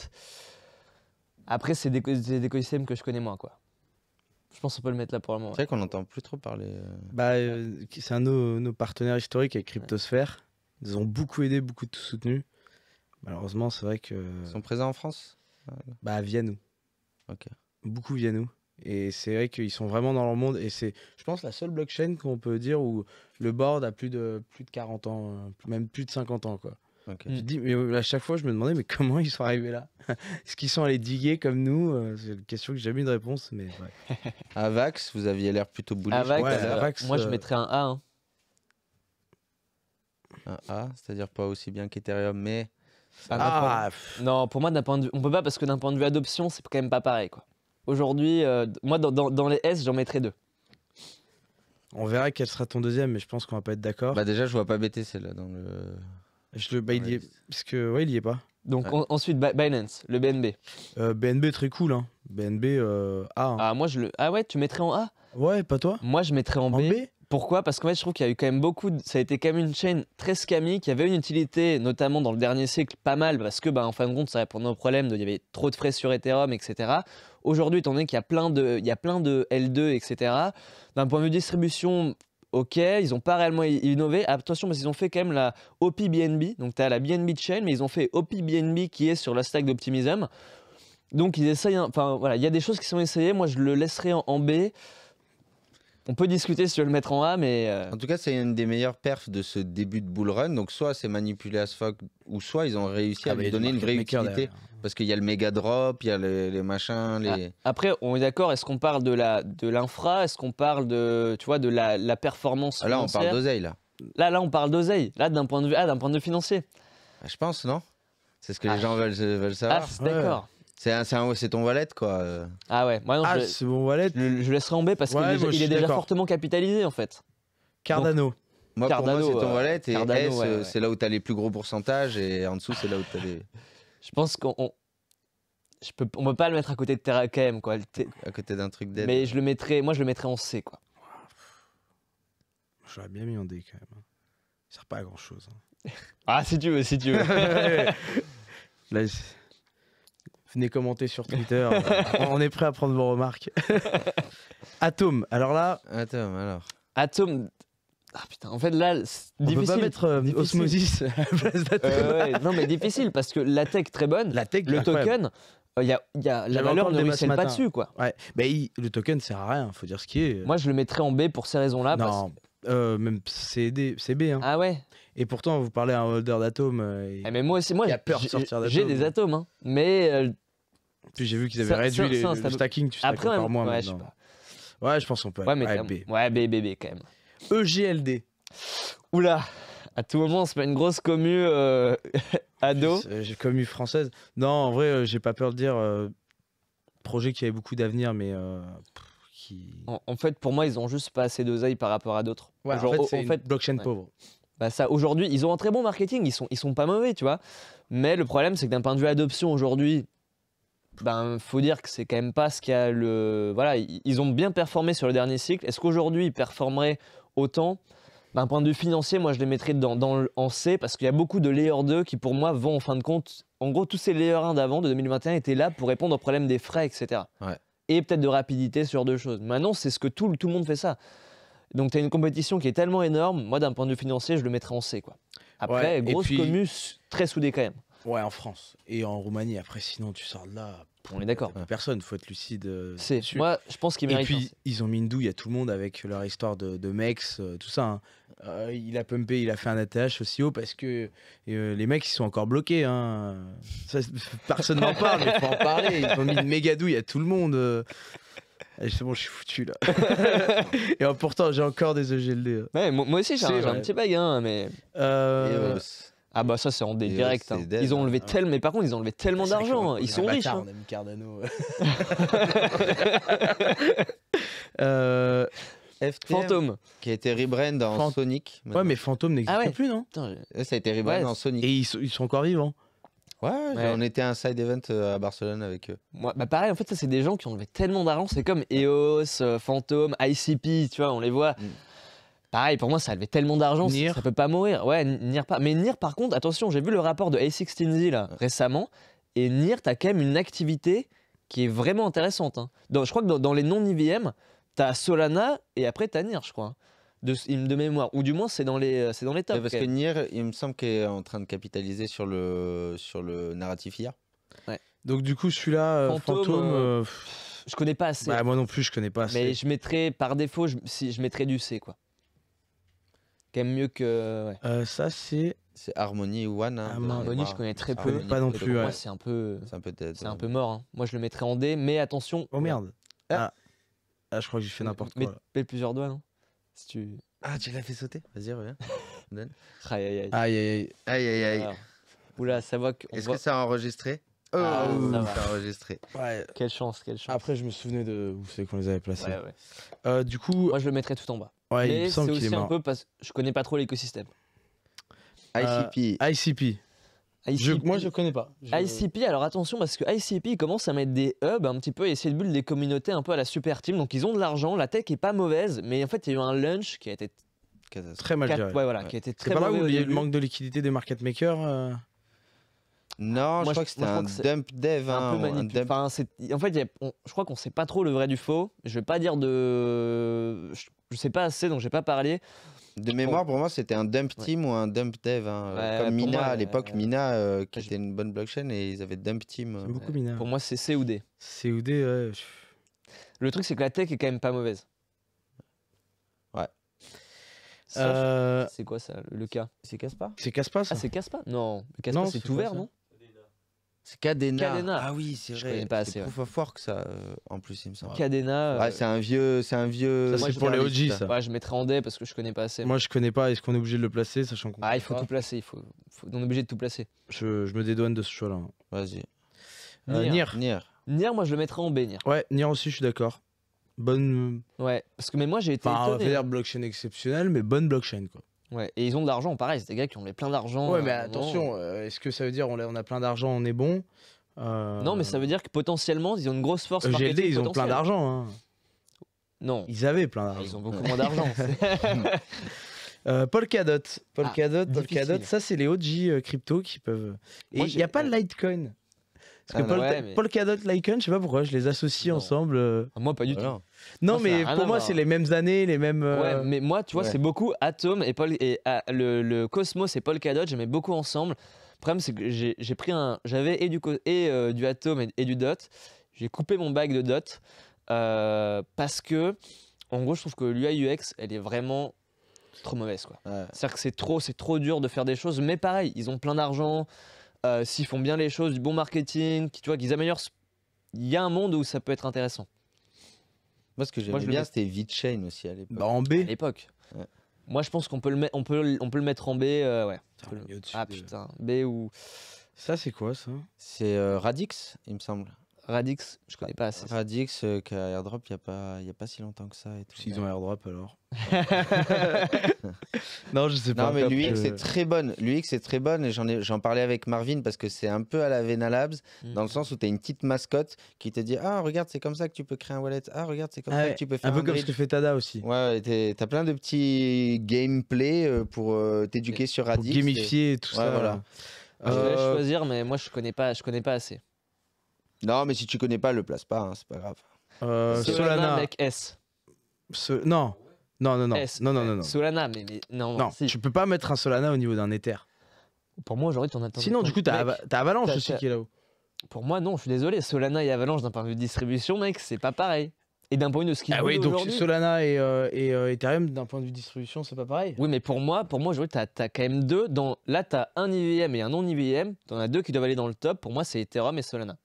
Après, c'est des, écosystèmes que je connais moins, quoi. Je pense qu'on peut le mettre là pour le moment. C'est vrai qu'on n'entend plus trop parler. Euh. Bah, c'est un de nos, partenaires historiques avec Cryptosphère. Ils ont beaucoup aidé, beaucoup tout soutenu. Malheureusement, c'est vrai que. Ils sont présents en France bah, Vienne, nous. Ok beaucoup via nous. Et c'est vrai qu'ils sont vraiment dans leur monde. Et c'est, je pense, la seule blockchain qu'on peut dire où le board a plus de, plus de 40 ans, euh, même plus de 50 ans. Quoi. Je dis, mais euh, à chaque fois, je me demandais, mais comment ils sont arrivés là Est-ce qu'ils sont allés diguer comme nous euh, C'est une question que j'ai jamais eu de réponse. Mais... Ouais. Avax, vous aviez l'air plutôt bullish. moi, je mettrais un A. Hein. Un A, c'est-à-dire pas aussi bien qu'Ethereum, mais. Ah, non, pour moi, d'un point de vue, on peut pas parce que d'un point de vue adoption, c'est quand même pas pareil, quoi. Aujourd'hui, euh, moi, dans, les S, j'en mettrais deux. On verra quel sera ton deuxième, mais je pense qu'on va pas être d'accord. Bah déjà, je vois pas bêter celle là dans le. Je le, bah, il y est- parce que ouais, il y est pas. Donc ensuite, Binance, le BNB. BNB euh, très cool, hein. BNB euh, A. Hein. Ah, moi, je le... ah ouais, tu mettrais en A Ouais, pas toi. Moi, je mettrais en B. Pourquoi Parce qu'en fait, je trouve qu'il y a eu quand même beaucoup. de- Ça a été quand même une chaîne très scammy qui avait une utilité, notamment dans le dernier siècle, pas mal, parce que, bah, en fin de compte, ça répondait au problème de. Il y avait trop de frais sur Ethereum, etc. Aujourd'hui, étant donné qu'il y a plein de, il a plein de L2, etc., d'un point de vue distribution, ok, ils n'ont pas réellement innové. Attention, parce qu'ils ont fait quand même la BNB, Donc, tu as la BNB chain, mais ils ont fait OPBNB qui est sur la stack d'Optimism. Donc, ils essayent. Enfin, voilà, il y a des choses qui sont essayées. Moi, je le laisserai en B. On peut discuter si le mettre en A, mais. Euh, en tout cas, c'est une des meilleures perfs de ce début de bull run. Donc, soit c'est manipulé ce fuck, ou soit ils ont réussi ah, à lui donner une vraie utilité. Hein. Parce qu'il y a le méga drop, il y a les, machins. Les... Ah, après, on est d'accord, est-ce qu'on parle de la de l'infra Est-ce qu'on parle de, tu vois, de la, performance ah, Là, on parle d'oseille, là. Là, là, on parle d'oseille. Là, d'un point, de vue... ah, point de financier. Bah, je pense, non C'est ce que les gens veulent, veulent savoir. Ah, d'accord. C'est ton wallet, quoi. Euh. Ah ouais, moi non, ah, c'est mon wallet. Je, laisserai en B parce que qu'il est, déjà fortement capitalisé, en fait. Cardano. moi, Cardano, pour moi, c'est ton euh, wallet et Cardano, S, euh, c'est là où tu as les plus gros pourcentages et en dessous, c'est là où t'as les. Je pense qu'on. Je peux, on peut pas le mettre à côté de Terra quand même, quoi. À côté d'un truc d'aide. Mais je le mettrai moi, je le mettrais en C, quoi. J'aurais bien mis en D quand même. Hein. Ça sert pas à grand chose. Hein. ah, si tu veux, si tu veux. venez commenter sur Twitter. on est prêt à prendre vos remarques. Atom, alors là. Atom, alors. Atom. Ah putain, en fait là, on difficile. peut pas mettre euh, Osmosis à la place d'Atom. Non mais difficile parce que la tech très bonne, la tech, le token, euh, il y a, y a la valeur ne ruisselle pas dessus quoi. Ouais. Mais le token sert à rien, il faut dire ce qui est. Moi je le mettrais en B pour ces raisons-là. Non, parce... Euh, même CD, CB. Hein. Ah ouais et pourtant, vous parlez à un holder d'atomes. Euh, eh, mais moi aussi, moi, peur de sortir d'atomes. J'ai des atomes, hein, mais. Euh, Puis j'ai vu qu'ils avaient réduit le stacking, tu Après, par ouais, maintenant. Je ouais, je pense qu'on peut ouais, mais aller B. Ouais, B, B, quand même. EGLD. Oula, à tout moment, c'est pas une grosse commu euh, ado. J'ai commu française. Non, en vrai, j'ai pas peur de dire projet qui avait beaucoup d'avenir, mais qui. En, fait, pour moi, ils ont juste pas assez d'oseille par rapport à d'autres. Ouais, en fait, c'est blockchain pauvre. Bah, ça, aujourd'hui, ils ont un très bon marketing, ils sont, ils sont pas mauvais, tu vois. Mais le problème, c'est que d'un point de vue adoption aujourd'hui, ben faut dire que c'est quand même pas ce qu'il y a le. Voilà, ils ont bien performé sur le dernier cycle. Est-ce qu'aujourd'hui, ils performeraient autant D'un point de vue financier, moi, je les mettrais dans, dans en C parce qu'il y a beaucoup de layer 2 qui, pour moi, vont en fin de compte. En gros, tous ces layer 1 d'avant, de 2021, étaient là pour répondre au problème des frais, etc. Et peut-être de rapidité sur deux choses. Maintenant, c'est ce que tout, tout le monde fait ça. Donc tu as une compétition qui est tellement énorme, moi d'un point de vue financier, je le mettrais en C. Quoi. Après, grosse puis... très sous quand même. Ouais, en France et en Roumanie. Après, sinon, tu sors de là. On est d'accord. Personne, faut être lucide. Euh, c'est moi, je pense qu'ils méritent. Et puis, ils ont mis une douille à tout le monde avec leur histoire de, mecs, Mex, euh, tout ça. Hein. Euh, il a pumpé, il a fait un ATH aussi haut e parce que les mecs, ils sont encore bloqués. Hein. personne n'en parle, mais faut en parler. Ils ont mis une méga douille à tout le monde. Et c'est bon, je suis foutu là. et pourtant, j'ai encore des EGLD. Hein. Ouais, moi, aussi, j'ai un, petit bague, hein, mais. Euh, euh, ah bah ça c'est en euh, direct. Hein. Ils ont hein. enlevé ah. tellement, mais par contre ils ont enlevé tellement ah, d'argent. Ils sont riches. On a Cardano. euh... FTM, Qui a été rebrand en Sonic. Ouais, mais Fantôme n'existe ah plus, non Ça a été rebrand dans en Sonic. Et ils sont encore vivants. Ouais, on était à un side event euh, à Barcelone avec eux. bah pareil, en fait, ça, c'est des gens qui ont levé tellement d'argent. C'est comme EOS, euh, Phantom, ICP, tu vois, on les voit. Mm. Pareil, pour moi, ça a levé tellement d'argent, ça, peut pas mourir. Ouais, Nier. pas. Mais Nier, par contre, attention, j'ai vu le rapport de A16Z là, récemment. Et Nier, t'as quand même une activité qui est vraiment intéressante. Hein. je crois que dans, les non-IVM, t'as Solana et après t'as Nier, je crois. Hein de, de mémoire, ou du moins c'est dans les, c'est dans les tops. parce que Nier, il me semble qu'il est en train de capitaliser sur le, sur le narratif hier Donc du coup, celui-là, euh, Fantôme, euh, euh, je connais pas assez. Bah, moi non plus, je connais pas assez. Mais je mettrais par défaut, je, si, je mettrais du C quoi. Quand même mieux que. ça c'est. C'est Harmony One. Hein, je connais très peu. Pas non plus. c'est un peu. C'est un peu. C'est un peu mort. Hein. Moi, je le mettrais en D, mais attention. Oh merde. Ah. Ah, ah je crois que j'ai fait n'importe quoi. Pelle plusieurs doigts, non hein. Si tu... Ah, tu l'as fait sauter Vas-y, reviens. Donne. Aïe, aïe, aïe. Aïe, aïe, aïe. aïe, Oula, ça voit que Est-ce que ça a enregistré ah, Oh, ah, ça a enregistré. Ouais. Quelle chance, quelle chance. Après, je me souvenais de où c'est qu'on les avait placés. Ouais, ouais. Euh, du coup. Moi, je le mettrais tout en bas. Ouais, Mais il me semble c'est aussi un peu parce que je connais pas trop l'écosystème. ICP. Euh, ICP. Moi je, moi, je connais pas. ICP, alors attention, parce que ICP commence à mettre des hubs un petit peu et essayer de build des communautés un peu à la super team. Donc, ils ont de l'argent, la tech est pas mauvaise, mais en fait, il y a eu un lunch qui a été très mal géré. voilà, qui très C'est pas là où il y a eu le manque de liquidité des market makers euh Non, je, crois que c'était un dump dev. un peu hein, dump... en fait, je crois qu'on sait pas trop le vrai du faux. Je vais pas dire de. Je, je sais pas assez, donc j'ai pas parlé. De mémoire, pour moi, c'était un dump team ou un dump dev. Hein. Comme Mina, à euh, l'époque, Mina, euh, qui était une bonne blockchain, et ils avaient dump team. Euh, beaucoup Mina. Pour moi, c'est C ou D. ouais. Le truc, c'est que la tech est quand même pas mauvaise. Ouais. C'est quoi ça, le, cas C'est Caspa C'est Caspa, ça Ah, c'est Caspa Non, Caspa, c'est ouvert non c'est Cadena. Ah oui, c'est vrai. Je connais pas assez. que ça, euh, en plus, il me semble. Cadena. Ouais, euh, c'est un vieux. C'est un vieux. C'est pour les OG, ça. je mettrais en D parce que je connais pas assez. Moi, je connais pas. Est-ce qu'on est obligé de le placer, sachant qu'on. Ah, il faut tout placer. Il faut... On est obligé de tout placer. Je, me dédouane de ce choix-là. Vas-y. Euh, Nier. Nier. moi, je le mettrais en B, Nier. Ouais, Nier aussi, je suis d'accord. Bonne. Ouais, parce que mais moi, j'ai été. Enfin, étonné. Hein. blockchain exceptionnel, mais bonne blockchain, quoi. Ouais, et ils ont de l'argent, pareil, c'est des gars qui ont les plein d'argent. Oui, mais attention, euh. Euh, est-ce que ça veut dire on a, plein d'argent, on est bon euh, Non, mais ça veut dire que potentiellement, ils ont une grosse force. GLD, ils ont plein d'argent. Hein. Non. Ils avaient plein d'argent. Ils ont beaucoup moins d'argent. Paul Cadot, Paul ah, Paul ça c'est les OG crypto qui peuvent. Et il n'y a pas de Litecoin. que ah, bah Paul, ouais, Litecoin, je sais pas pourquoi, je les associe ensemble. Ah, moi, pas du tout. Non, mais pour moi, c'est les mêmes années, les mêmes. Euh, ouais, mais moi, tu vois, c'est beaucoup Atom et Paul et ah, le, le, Cosmos et Paul Cadot, j'aimais beaucoup ensemble. Le problème, c'est que j'ai pris un. J'avais et du, et, euh, du Atom et, du Dot. J'ai coupé mon bag de Dot euh, parce que, en gros, je trouve que l'UI elle est vraiment trop mauvaise, quoi. C'est-à-dire que c'est trop, c'est trop dur de faire des choses. Mais pareil, ils ont plein d'argent. S'ils font bien les choses, du bon marketing, tu vois, qu'ils améliorent. Il y a un monde où ça peut être intéressant. Moi, ce que j'aimais bien, c'était VeChain aussi à l'époque. Bah, en B. l'époque. Moi, je pense qu'on peut, le on peut, on peut le mettre en B. Euh, ouais. Ah putain, B ou. Ça, c'est quoi ça C'est euh, Radix, il me semble. Radix, je connais pas assez. Radix, euh, qui a airdrop il n'y a, pas- y a pas si longtemps que ça. Et tout. S'ils ont airdrop alors. non, je sais pas. Non, mais l'UX est très bonne. L'UX est très bonne. et J'en ai- j'en parlais avec Marvin parce que c'est un peu à la Vena Labs, mm. dans le sens où tu as une petite mascotte qui te dit Ah, regarde, c'est comme ça que tu peux créer un wallet. Ah, regarde, c'est comme ah ça que tu peux faire un, Un peu comme ce que fait Tada aussi. Ouais, tu t'as plein de petits gameplay euh, pour euh, t'éduquer sur Radix. gamifier et tout ça. voilà. Je vais choisir, mais moi je connais pas, je connais pas assez. Non, mais si tu connais pas, le place pas, hein, c'est pas grave. Euh, Solana, avec S. Non. Non, non, non. non, non, non, Solana, mais, non. Non, tu peux pas mettre un Solana au niveau d'un Ether. Pour moi, j'aurais ton attends. Sinon, du coup, t'as Avalanche aussi qui est là-haut. Pour moi, non, je suis désolé. Solana et Avalanche, d'un point de vue de distribution, mec, c'est pas pareil. Et d'un point de vue de ce Ah oui, donc Solana et, euh, euh, Ethereum, d'un point de vue de distribution, c'est pas pareil. Oui, mais pour moi, pour moi aujourd'hui, t'as as quand même deux. Dans... Là, t'as un IVM et un non-IVM. T'en as deux qui doivent aller dans le top. Pour moi, c'est Ethereum et Solana.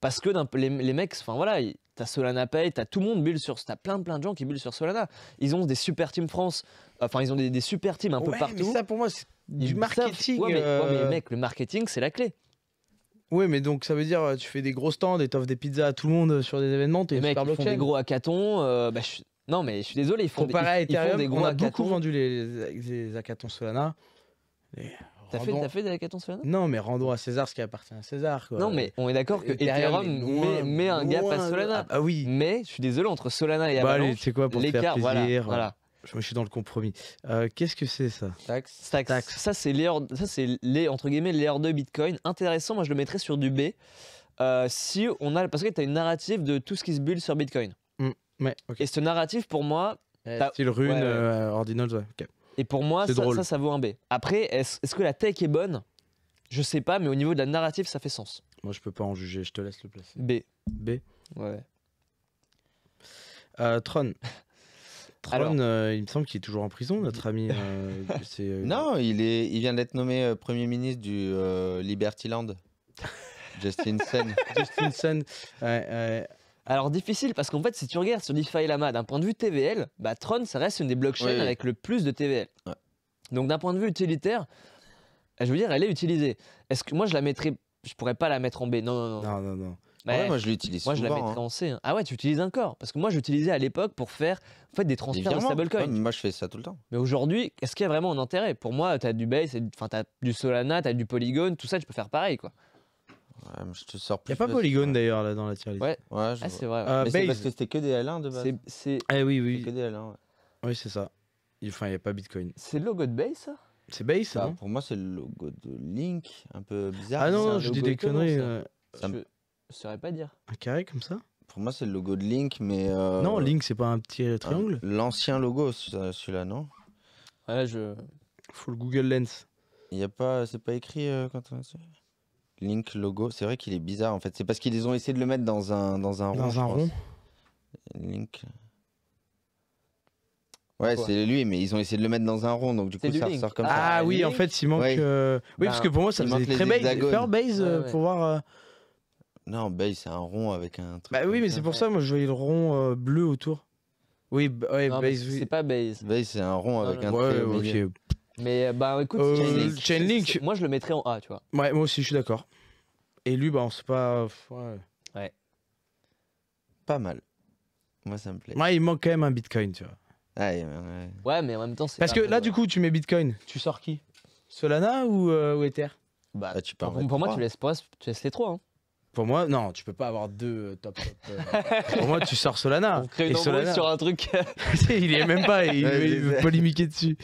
Parce que les, les, mecs, enfin voilà, t'as Solana Pay, t'as tout le monde bulle sur, t'as plein plein de gens qui bullent sur Solana. Ils ont des super teams France, enfin ils ont des, super teams un peu partout. Mais ça pour moi c'est du marketing. ouais, mais, euh. mec, le marketing c'est la clé. Oui, mais donc ça veut dire tu fais des gros stands et t'offres des pizzas à tout le monde euh, sur des événements, t'es super des gros hackathons. Euh, bah, non, mais je suis désolé, ils font, des, gros ils gros on a beaucoup vendu les, les, hackathons Solana. T'as fait, fait, de la Caton Non, mais rendons à César ce qui appartient à César. Quoi. Non, mais on est d'accord que Ethereum met, un gap à Solana. Ah, bah oui. Mais je suis désolé, entre Solana et bah Avalanche, bah, c'est quoi pour te faire plaisir voilà, Je, suis dans le compromis. Euh, qu'est-ce que c'est ça Tax. Tax. Ça, c'est les, entre guillemets, 2 Bitcoin. Intéressant, moi je le mettrais sur du B. Euh, si on a, parce que tu as une narrative de tout ce qui se bulle sur Bitcoin. Mm, et ce narratif pour moi. c'est eh, style rune, euh, Ordinals. ouais. Et pour moi, ça, ça, vaut un B. Après, est-ce que la tech est bonne Je sais pas, mais au niveau de la narrative, ça fait sens. Moi, je peux pas en juger, je te laisse le placer. B. B Ouais. Euh, Tron. Tron, euh, il me semble qu'il est toujours en prison, notre ami. Euh, non, il, est, il vient d'être nommé Premier ministre du Libertyland. Justin Sen. Justin Sen. Alors difficile parce qu'en fait si tu regardes sur DeFi Lama d'un point de vue TVL, bah, Tron ça reste une des blockchains avec le plus de TVL. Donc d'un point de vue utilitaire, je veux dire elle est utilisée. Est-ce que moi je la mettrais, je pourrais pas la mettre en B, non non non. ouais, bah, moi je l'utilise. Moi je la mettrais hein. en C. Hein. Ah ouais tu utilises encore parce que moi j'utilisais à l'époque pour faire en fait des transferts de stablecoin. moi je fais ça tout le temps. Mais aujourd'hui est-ce qu'il y a vraiment un intérêt Pour moi tu as du Base, enfin du Solana, tu as du Polygon, tout ça tu peux faire pareil quoi je te sors plus. Y a pas polygone d'ailleurs là dans la tier Ouais, ah, ouais c'est vrai. Euh, mais c'est parce que c'était que des L1 de base. C'est ah, oui, oui. que l Ouais. Oui, c'est ça. Enfin, il n'y a pas Bitcoin. C'est le logo de Base ça C'est Base ça bah, Pour moi, c'est le logo de Link, un peu bizarre. Ah non, je dis des conneries. Ça euh, je... ne saurais pas dire. Un carré comme ça pour moi, c'est le logo de Link, mais. Euh, non, Link, c'est pas un petit triangle. L'ancien logo, celui-là, non Ouais, je. Faut le Google Lens. Il y a pas, c'est pas écrit quand on. a Link logo, c'est vrai qu'il est bizarre en fait. C'est parce qu'ils ont essayé de le mettre dans un dans un dans un rond. Link. Ouais, c'est lui, mais ils ont essayé de le mettre dans un rond, donc du coup, ça ressort comme ah, ça. Ah oui, en fait, il manque. Euh, oui, bah, parce que pour moi, ça me très base, euh, pour voir. Euh, non, base, c'est un rond avec un truc. Bah oui, mais c'est pour ça, moi, je voyais le rond bleu autour. Oui, ouais, base. Oui. C'est pas base. Base, c'est un rond avec un truc. Mais euh, bah écoute, euh, Chainlink, moi je le mettrais en A, tu vois. Ouais, moi aussi, je suis d'accord. Et lui, bah, on sait pas. Euh, ouais. Pas mal. Moi, ça me plaît. Moi il manque quand même un bitcoin, tu vois. ouais. mais en même temps, c'est. Parce que là, du coup, tu mets bitcoin. tu sors qui Solana ou, Ether Bah, ah, tu pour, moi, tu laisses, pas- tu laisses les trois. Hein. Pour moi, non, tu peux pas avoir deux top. top, Pour moi, tu sors Solana. On crée sur un truc. il y est même pas, il, veut polémiquer dessus.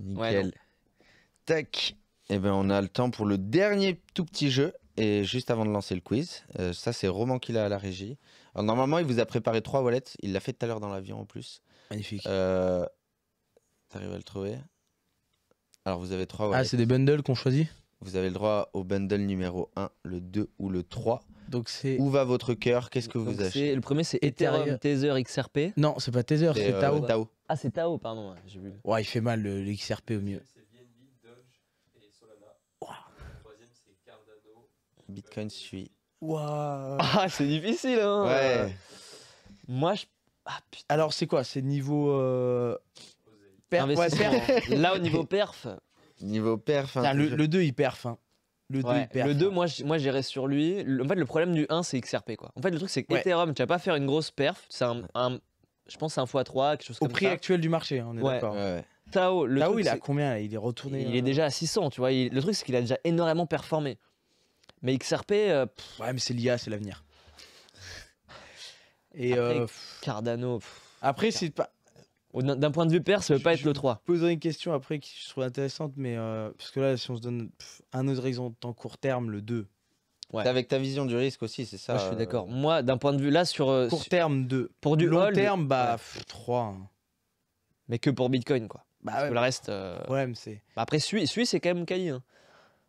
Nickel. Tac. Eh bien, on a le temps pour le dernier tout petit jeu. Et juste avant de lancer le quiz, euh, ça, c'est Roman qui l'a à la régie. Alors, normalement, il vous a préparé trois wallets. Il l'a fait tout à l'heure dans l'avion en plus. Magnifique. Euh, T'arrives à le trouver Alors, vous avez trois ah, wallets. Ah, c'est des bundles qu'on choisit Vous avez le droit au bundle numéro 1, le 2 ou le 3. Donc c'est Où va votre cœur Qu'est-ce que vous achetez Le premier, c'est Ethereum, Tether, XRP. Non, c'est pas Tether, c'est euh, Tao. Ah, c'est Tao, pardon. il fait mal le, XRP au mieux. C'est BNB, Doge et Solana. Le troisième, c'est Cardano. Bitcoin euh, suit. Waouh Ah, c'est difficile, hein Ouais. Moi, je. Ah, Alors, c'est quoi C'est niveau. Euh... Perf, Là, au niveau perf. Niveau perf. Hein, le, 2, il perf. Hein. Le 2, Le 2, moi, moi j'irais sur lui. en fait, le problème du 1, c'est XRP. Quoi. En fait, le truc, c'est Ethereum, tu vas pas faire une grosse perf. C'est un, je pense, un x3, quelque chose Au prix actuel du marché, on est ouais. d'accord. Tao, le Tao il a combien Il est retourné. Il est euh, déjà à 600, tu vois. le truc, c'est qu'il a déjà énormément performé. Mais XRP. Euh, ouais, mais c'est l'IA, c'est l'avenir. Et euh, Cardano. après, c'est pas. D'un point de vue pair, ça veut pas être le 3. Je poserai une question après qui je trouve intéressante, mais euh, parce que là, si on se donne un autre exemple en court terme, le 2. Ouais. Avec ta vision du risque aussi, c'est ça. Moi, je suis euh, d'accord. Moi, d'un point de vue là, sur. Euh, court terme 2. Pour du long terme, bah 3. Hein. Mais que pour Bitcoin, quoi. Bah, le reste. ouais, Problème, c'est. Bah, après, Suisse, Sui, c'est quand même quali, hein,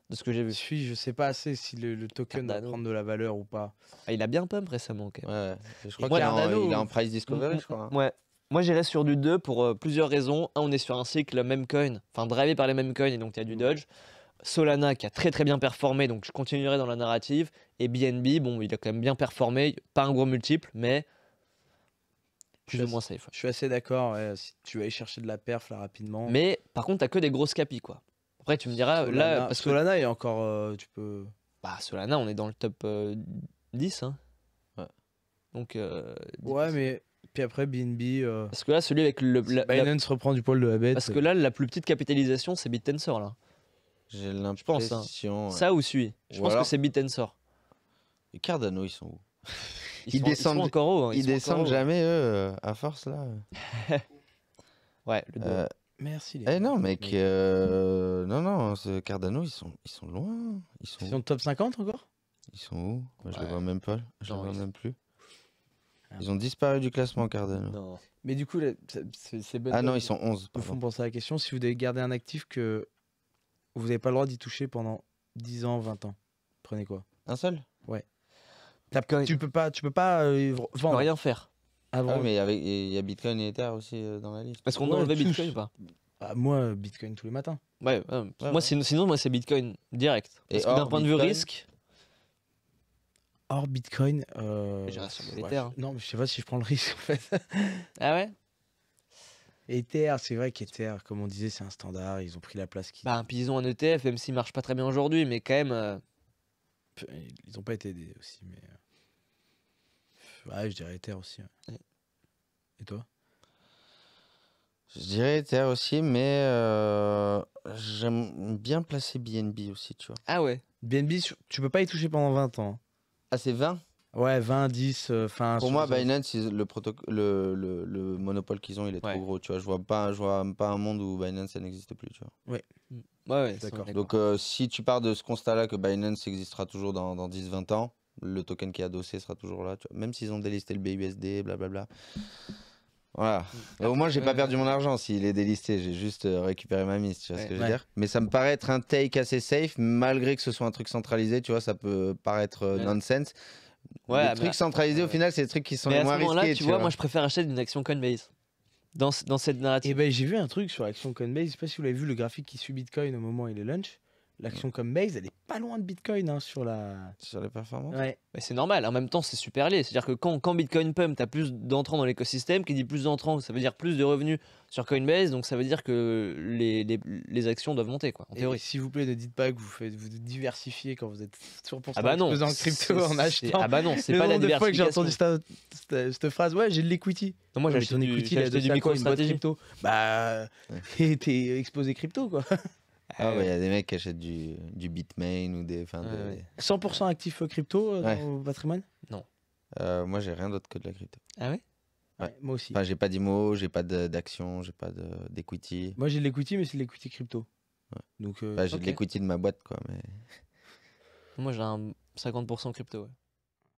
de ce que j'ai vu. je sais pas assez si le, token va prendre de la valeur ou pas. Ah, il a bien pump récemment, quand même. Ouais, je crois qu'il un, il price discovery, je crois. Ouais. Moi, j'irai sur du 2 pour euh, plusieurs raisons. Un, on est sur un cycle même coin, enfin drivé par les mêmes coins, et donc il y a du dodge. Solana qui a très très bien performé, donc je continuerai dans la narrative. Et BNB, bon, il a quand même bien performé, pas un gros multiple, mais plus ou moins safe. Je suis assez d'accord, si tu vas aller chercher de la perf là rapidement. Mais par contre, t'as que des grosses capis quoi. Après, tu me diras, Solana, là, Solana est encore. Euh, tu peux. Bah, Solana, on est dans le top 10. Euh, hein. Ouais. Donc. ouais, mais après, BNB. Euh, Parce que là, celui avec le. Binance reprend du poil de la bête. Parce que là, la plus petite capitalisation, c'est BitTensor, là. J'ai l'impression. Ça ou suis. Je pense hein. que c'est BitTensor. Et Cardano, ils sont où ils, descendent encore haut. Ils, descendent hein jamais, eux, euh, à force, là. ouais, euh, Merci. Les eh non, mec. non, non, Cardano, ils sont, ils sont loin. Ils sont, top 50 encore Ils sont où Moi, Je les vois même pas. Je les vois même plus. Ah. Ils ont disparu du classement, Cardano. Non. Mais du coup, c'est Ah non, ils sont 11. Ils font penser à la question si vous devez garder un actif que vous n'avez pas le droit d'y toucher pendant 10 ans, 20 ans, prenez quoi Un seul Ouais. Tu peux pas, tu peux pas euh, rien faire. Ah Ah, mais il y a Bitcoin et Ether aussi euh, dans la liste. Parce qu'on a enlevé Bitcoin ou pas bah, Moi, Bitcoin tous les matins. Ouais, moi sinon, moi c'est Bitcoin direct. Parce et que d'un point de vue risque, Or, Bitcoin. Euh, hein. Non, mais je sais pas si je prends le risque en fait. ah ouais Ether, c'est vrai qu'Ether, comme on disait, c'est un standard. Ils ont pris la place qui. Bah, puis ils ont un ETF, même s'il marche pas très bien aujourd'hui, mais quand même. Euh, ils n'ont pas été aidés aussi, mais. Euh, ouais, je dirais Ether aussi. Et toi Je dirais Ether aussi, mais j'aime bien placer BNB aussi, tu vois. Ah ouais BNB, tu peux pas y toucher pendant 20 ans. Hein. Ah, c'est 20 Ouais, 20, 10, euh, enfin. Pour moi, Binance, le, le, le, le, monopole qu'ils ont, il est trop gros, tu vois. Je vois pas, je vois pas un monde où Binance, ça n'existe plus, tu vois. Oui. Mm. Ouais, ouais d'accord. Donc, euh, si tu pars de ce constat-là que Binance existera toujours dans, dans 10, 20 ans, le token qui est adossé sera toujours là, tu vois. Même s'ils ont délisté le BUSD, blablabla. Bla, bla. Voilà. Mmh. au moins, j'ai pas perdu euh, mon argent s'il est délisté. J'ai juste euh, récupéré ma mise, tu vois ce que je veux dire. Mais ça me paraît être un take assez safe, malgré que ce soit un truc centralisé, tu vois, ça peut paraître euh, nonsense. Ouais, les trucs centralisés, au final, c'est les trucs qui sont mais les moins risqués. Là, tu, vois, moi, je préfère acheter une action Coinbase. Dans, dans cette narrative. Et eh ben, j'ai vu un truc sur l'action Coinbase. Je sais pas si vous l'avez vu, le graphique qui suit Bitcoin au moment où il est lunch. L'action comme Maze, elle est pas loin de Bitcoin hein, sur la. Sur performance c'est normal, en même temps, c'est super lié. C'est-à-dire que quand, quand Bitcoin pump, tu as plus d'entrants dans l'écosystème, qui dit plus d'entrants, ça veut dire plus de revenus sur Coinbase, donc ça veut dire que les, les, les actions doivent monter, quoi, en et théorie. S'il vous plaît, ne dites pas que vous faites, vous diversifiez quand vous êtes toujours pour ah bah en crypto en achetant. Ah bah non, c'est pas la diversification. fois que j'ai entendu cette, phrase, ouais, j'ai de l'equity. moi, j'ai acheté, du, equity, du micro crypto. Bah, t'es exposé crypto, quoi. Ah ouais, euh, il y a des mecs qui achètent du, du Bitmain ou des, 100% actif euh, crypto dans euh, patrimoine Non. moi, j'ai rien d'autre que de la crypto. Ah ouais Moi aussi. j'ai pas d'IMO, j'ai pas d'action, j'ai pas d'equity. Moi, j'ai de l'equity, mais c'est de l'equity crypto. j'ai de l'equity de ma boîte, quoi. Mais... Moi, j'ai un 50% crypto, ouais.